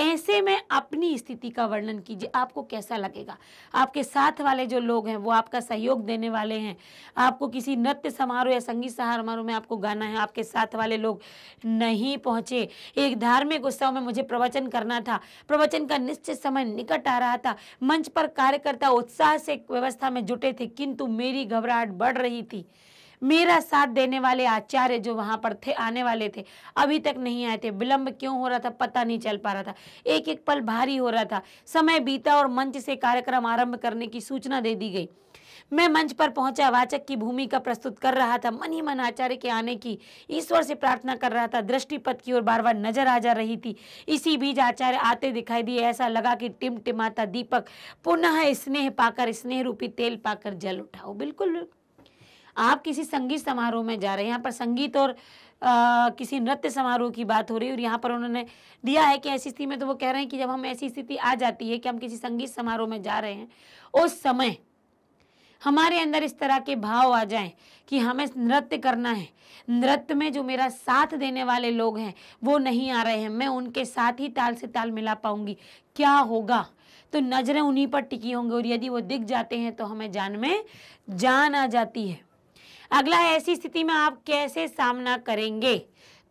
ऐसे में अपनी स्थिति का वर्णन कीजिए आपको कैसा लगेगा आपके साथ वाले जो लोग हैं वो आपका सहयोग देने वाले हैं आपको किसी नृत्य समारोह या संगीत समारोह में आपको गाना है आपके साथ वाले लोग नहीं पहुँचे एक धार्मिक उत्सव में मुझे प्रवचन करना था प्रवचन का निश्चित समय निकट आ रहा था मंच पर कार्यकर्ता उत्साह से व्यवस्था में जुटे थे किंतु मेरी घबराहट बढ़ रही थी मेरा साथ देने वाले आचार्य जो वहां पर थे आने वाले थे अभी तक नहीं आए थे विलंब क्यों हो रहा था पता नहीं चल पा रहा था एक एक पल भारी हो रहा था समय बीता और मंच से कार्यक्रम आरंभ करने की सूचना दे दी गई मैं मंच पर पहुंचा वाचक की भूमिका प्रस्तुत कर रहा था मन ही मन आचार्य के आने की ईश्वर से प्रार्थना कर रहा था दृष्टिपथ की ओर बार बार नजर आ जा रही थी इसी बीच आचार्य आते दिखाई दिए ऐसा लगा कि टिमटिमाता दीपक पुनः स्नेह पाकर स्नेह रूपी तेल पाकर जल उठाओ बिल्कुल, बिल्कुल। आप किसी संगीत समारोह में जा रहे हैं यहाँ पर संगीत और आ, किसी नृत्य समारोह की बात हो रही है और यहाँ पर उन्होंने दिया है कि ऐसी स्थिति में तो वो कह रहे हैं कि जब हम ऐसी स्थिति आ जाती है कि हम किसी संगीत समारोह में जा रहे हैं उस समय हमारे अंदर इस तरह के भाव आ जाएं कि हमें नृत्य करना है नृत्य में जो मेरा साथ देने वाले लोग हैं वो नहीं आ रहे हैं मैं उनके साथ ही ताल से ताल मिला पाऊंगी क्या होगा तो नज़रें उन्हीं पर टिकी होंगी और यदि वो दिख जाते हैं तो हमें जान में जान आ जाती है अगला है ऐसी स्थिति में आप कैसे सामना करेंगे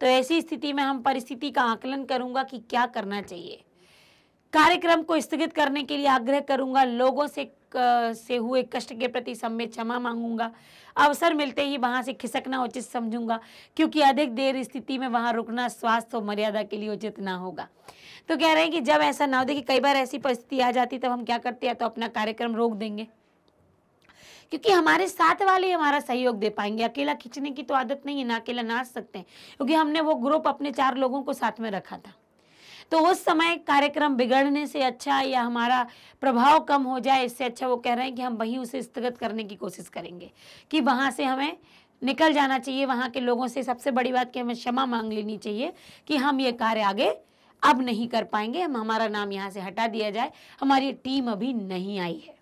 तो ऐसी स्थिति में हम परिस्थिति का आकलन करूंगा कि क्या करना चाहिए कार्यक्रम को स्थगित करने के लिए आग्रह करूंगा लोगों से क, से हुए कष्ट के प्रति सब क्षमा मांगूंगा अवसर मिलते ही वहाँ से खिसकना उचित समझूंगा क्योंकि अधिक देर स्थिति में वहाँ रुकना स्वास्थ्य और मर्यादा के लिए उचित ना होगा तो कह रहे हैं कि जब ऐसा ना हो देखिए कई बार ऐसी परिस्थिति आ जाती तब हम क्या करते हैं तो अपना कार्यक्रम रोक देंगे क्योंकि हमारे साथ वाले हमारा सहयोग दे पाएंगे अकेला खींचने की तो आदत नहीं है ना अकेला नाच सकते हैं क्योंकि हमने वो ग्रुप अपने चार लोगों को साथ में रखा था तो उस समय कार्यक्रम बिगड़ने से अच्छा या हमारा प्रभाव कम हो जाए इससे अच्छा वो कह रहे हैं कि हम वहीं उसे स्थगित करने की कोशिश करेंगे कि वहाँ से हमें निकल जाना चाहिए वहाँ के लोगों से सबसे बड़ी बात कि हमें क्षमा मांग लेनी चाहिए कि हम ये कार्य आगे अब नहीं कर पाएंगे हम हमारा नाम यहाँ से हटा दिया जाए हमारी टीम अभी नहीं आई है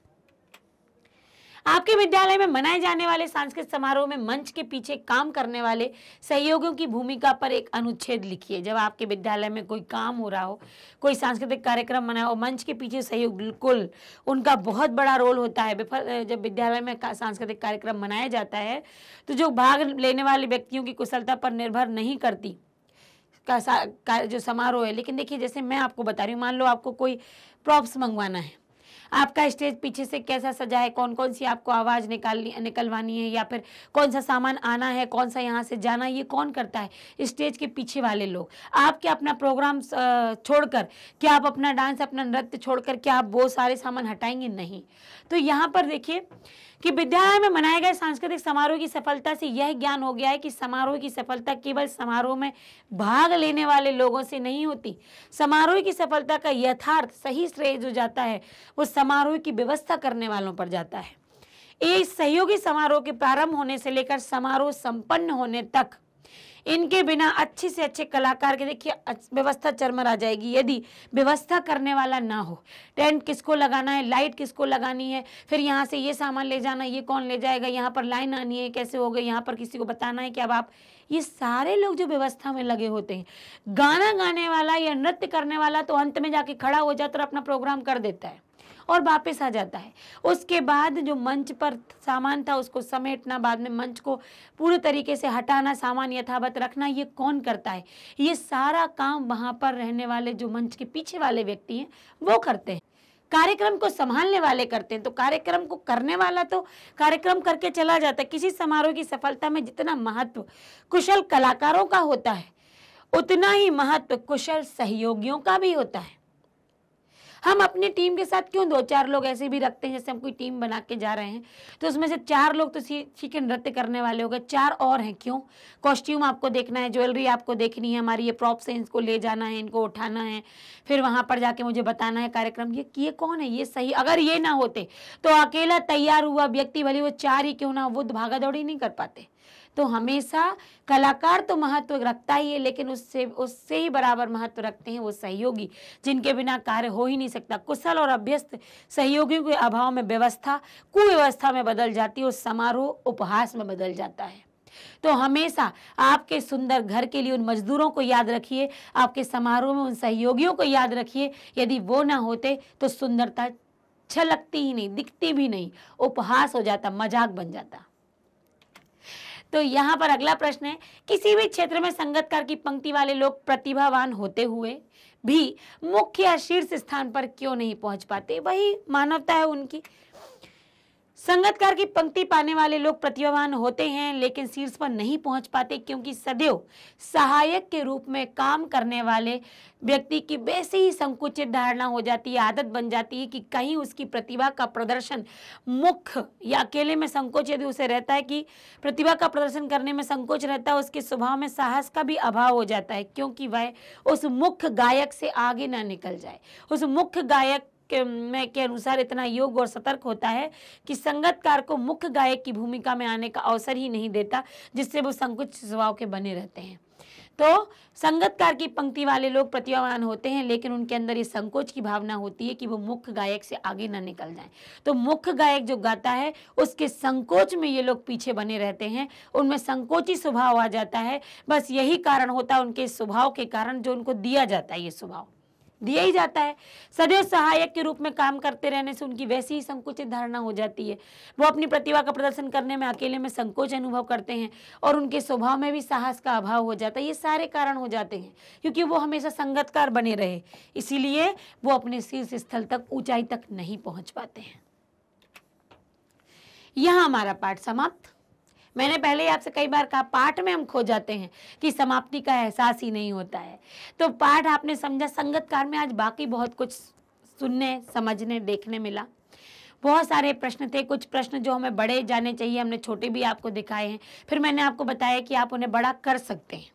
आपके विद्यालय में मनाए जाने वाले सांस्कृतिक समारोह में मंच के पीछे काम करने वाले सहयोगियों की भूमिका पर एक अनुच्छेद लिखिए जब आपके विद्यालय में कोई काम हो रहा हो कोई सांस्कृतिक कार्यक्रम मनाया हो मंच के पीछे सहयोग बिल्कुल उनका बहुत बड़ा रोल होता है जब विद्यालय में सांस्कृतिक कार्यक्रम मनाया जाता है तो जो भाग लेने वाले व्यक्तियों की कुशलता पर निर्भर नहीं करती का, का जो समारोह है लेकिन देखिए जैसे मैं आपको बता रही हूँ मान लो आपको कोई प्रॉप्स मंगवाना है आपका स्टेज पीछे से कैसा सजा है कौन कौन सी आपको आवाज़ निकालनी निकलवानी है या फिर कौन सा सामान आना है कौन सा यहाँ से जाना ये कौन करता है स्टेज के पीछे वाले लोग आप क्या अपना प्रोग्राम छोड़कर क्या आप अपना डांस अपना नृत्य छोड़कर क्या आप वो सारे सामान हटाएंगे नहीं तो यहाँ पर देखिए कि विद्यालय में मनाए गए सांस्कृतिक समारोह की सफलता से यह ज्ञान हो गया है कि समारोह की सफलता केवल समारोह में भाग लेने वाले लोगों से नहीं होती समारोह की सफलता का यथार्थ सही श्रेय जो जाता है वो समारोह की व्यवस्था करने वालों पर जाता है एक सहयोगी समारोह के प्रारंभ होने से लेकर समारोह संपन्न होने तक इनके बिना अच्छे से अच्छे कलाकार के देखिए व्यवस्था चरमरा जाएगी यदि व्यवस्था करने वाला ना हो टेंट किसको लगाना है लाइट किसको लगानी है फिर यहाँ से ये सामान ले जाना ये कौन ले जाएगा यहाँ पर लाइन आनी है कैसे हो गई यहाँ पर किसी को बताना है कि अब आप ये सारे लोग जो व्यवस्था में लगे होते हैं गाना गाने वाला या नृत्य करने वाला तो अंत में जाके खड़ा हो जाता और अपना प्रोग्राम कर देता है और वापस आ जाता है उसके बाद जो मंच पर सामान था उसको समेटना बाद में मंच को पूरे तरीके से हटाना सामान यथावत रखना ये कौन करता है ये सारा काम वहाँ पर रहने वाले जो मंच के पीछे वाले व्यक्ति हैं वो करते हैं कार्यक्रम को संभालने वाले करते हैं तो कार्यक्रम को करने वाला तो कार्यक्रम करके चला जाता है किसी समारोह की सफलता में जितना महत्व कुशल कलाकारों का होता है उतना ही महत्व कुशल सहयोगियों का भी होता है हम अपनी टीम के साथ क्यों दो चार लोग ऐसे भी रखते हैं जैसे हम कोई टीम बना के जा रहे हैं तो उसमें से चार लोग तो ठीक है नृत्य करने वाले हो गए चार और हैं क्यों कॉस्ट्यूम आपको देखना है ज्वेलरी आपको देखनी है हमारी ये प्रॉप्स हैं इनको ले जाना है इनको उठाना है फिर वहाँ पर जाके मुझे बताना है कार्यक्रम ये ये कौन है ये सही अगर ये ना होते तो अकेला तैयार हुआ व्यक्ति भले वो चार ही क्यों ना वो तो भागा दौड़ी नहीं कर पाते तो हमेशा कलाकार तो महत्व रखता ही है लेकिन उससे उससे ही बराबर महत्व रखते हैं वो सहयोगी जिनके बिना कार्य हो ही नहीं सकता कुशल और अभ्यस्त सहयोगियों के अभाव में व्यवस्था कुव्यवस्था में बदल जाती है और समारोह उपहास में बदल जाता है तो हमेशा आपके सुंदर घर के लिए उन मजदूरों को याद रखिए आपके समारोह में उन सहयोगियों को याद रखिए यदि वो ना होते तो सुंदरता छलकती ही नहीं दिखती भी नहीं उपहास हो जाता मजाक बन जाता तो यहाँ पर अगला प्रश्न है किसी भी क्षेत्र में संगतकार की पंक्ति वाले लोग प्रतिभावान होते हुए भी मुख्य या शीर्ष स्थान पर क्यों नहीं पहुंच पाते वही मानवता है उनकी संगतकार की पंक्ति पाने वाले लोग प्रतिभावान होते हैं लेकिन शीर्ष पर नहीं पहुंच पाते क्योंकि सदैव सहायक के रूप में काम करने वाले व्यक्ति की वैसे ही संकुचित धारणा हो जाती है आदत बन जाती है कि कहीं उसकी प्रतिभा का प्रदर्शन मुख्य या अकेले में संकोच यदि उसे रहता है कि प्रतिभा का प्रदर्शन करने में संकोच रहता है उसके स्वभाव में साहस का भी अभाव हो जाता है क्योंकि वह उस मुख्य गायक से आगे ना निकल जाए उस मुख्य गायक के में के अनुसार इतना योग और सतर्क होता है कि संगतकार को मुख्य गायक की भूमिका में आने का अवसर ही नहीं देता जिससे वो संकुच स्वभाव के बने रहते हैं तो संगतकार की पंक्ति वाले लोग प्रतिभावान होते हैं लेकिन उनके अंदर ये संकोच की भावना होती है कि वो मुख्य गायक से आगे ना निकल जाएं तो मुख्य गायक जो गाता है उसके संकोच में ये लोग पीछे बने रहते हैं उनमें संकोची स्वभाव आ जाता है बस यही कारण होता है उनके स्वभाव के कारण जो उनको दिया जाता है ये स्वभाव दिया ही जाता है सदैव सहायक के रूप में काम करते रहने से उनकी वैसी ही संकुचित धारणा हो जाती है वो अपनी प्रतिभा का प्रदर्शन करने में अकेले में संकोच अनुभव करते हैं और उनके स्वभाव में भी साहस का अभाव हो जाता है ये सारे कारण हो जाते हैं क्योंकि वो हमेशा संगतकार बने रहे इसीलिए वो अपने शीर्ष स्थल तक ऊंचाई तक नहीं पहुंच पाते हैं यह हमारा पाठ समाप्त मैंने पहले ही आपसे कई बार कहा पाठ में हम खो जाते हैं कि समाप्ति का एहसास ही नहीं होता है तो पाठ आपने समझा संगतकार में आज बाकी बहुत कुछ सुनने समझने देखने मिला बहुत सारे प्रश्न थे कुछ प्रश्न जो हमें बड़े जाने चाहिए हमने छोटे भी आपको दिखाए हैं फिर मैंने आपको बताया कि आप उन्हें बड़ा कर सकते हैं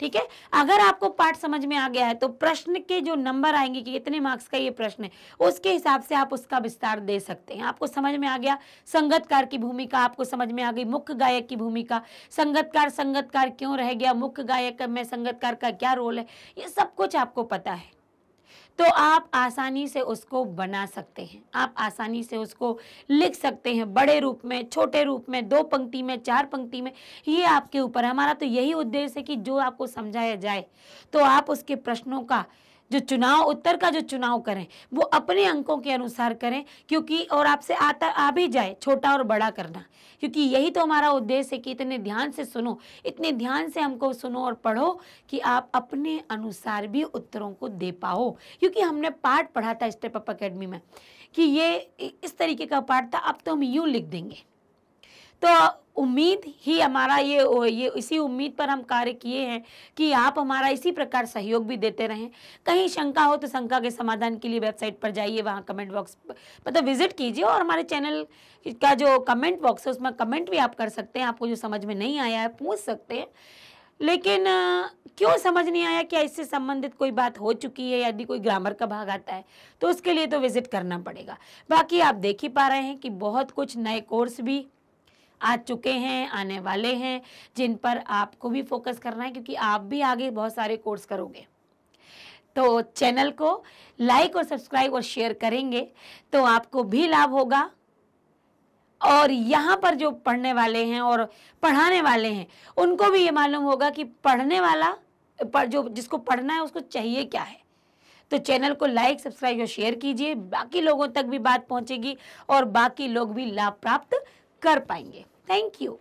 ठीक है अगर आपको पार्ट समझ में आ गया है तो प्रश्न के जो नंबर आएंगे कि इतने मार्क्स का ये प्रश्न है उसके हिसाब से आप उसका विस्तार दे सकते हैं आपको समझ में आ गया संगतकार की भूमिका आपको समझ में आ गई मुख्य गायक की भूमिका संगतकार संगतकार क्यों रह गया मुख्य गायक में संगतकार का क्या रोल है ये सब कुछ आपको पता है तो आप आसानी से उसको बना सकते हैं आप आसानी से उसको लिख सकते हैं बड़े रूप में छोटे रूप में दो पंक्ति में चार पंक्ति में ये आपके ऊपर हमारा तो यही उद्देश्य है कि जो आपको समझाया जाए तो आप उसके प्रश्नों का जो चुनाव उत्तर का जो चुनाव करें वो अपने अंकों के अनुसार करें क्योंकि और आपसे आता आ भी जाए छोटा और बड़ा करना क्योंकि यही तो हमारा उद्देश्य है कि इतने ध्यान से सुनो इतने ध्यान से हमको सुनो और पढ़ो कि आप अपने अनुसार भी उत्तरों को दे पाओ क्योंकि हमने पाठ पढ़ा था स्टेप अप अकेडमी में कि ये इस तरीके का पाठ था अब तो हम यूँ लिख देंगे तो उम्मीद ही हमारा ये ये इसी उम्मीद पर हम कार्य किए हैं कि आप हमारा इसी प्रकार सहयोग भी देते रहें कहीं शंका हो तो शंका के समाधान के लिए वेबसाइट पर जाइए वहाँ कमेंट बॉक्स मतलब विजिट कीजिए और हमारे चैनल का जो कमेंट बॉक्स है उसमें कमेंट भी आप कर सकते हैं आपको जो समझ में नहीं आया है पूछ सकते हैं लेकिन क्यों समझ नहीं आया क्या इससे संबंधित कोई बात हो चुकी है यदि कोई ग्रामर का भाग आता है तो उसके लिए तो विजिट करना पड़ेगा बाकी आप देख ही पा रहे हैं कि बहुत कुछ नए कोर्स भी आ चुके हैं आने वाले हैं जिन पर आपको भी फोकस करना है क्योंकि आप भी आगे बहुत सारे कोर्स करोगे तो चैनल को लाइक और सब्सक्राइब और शेयर करेंगे तो आपको भी लाभ होगा और यहाँ पर जो पढ़ने वाले हैं और पढ़ाने वाले हैं उनको भी ये मालूम होगा कि पढ़ने वाला पर जो जिसको पढ़ना है उसको चाहिए क्या है तो चैनल को लाइक सब्सक्राइब और शेयर कीजिए बाकी लोगों तक भी बात पहुँचेगी और बाकी लोग भी लाभ प्राप्त कर पाएंगे Thank you.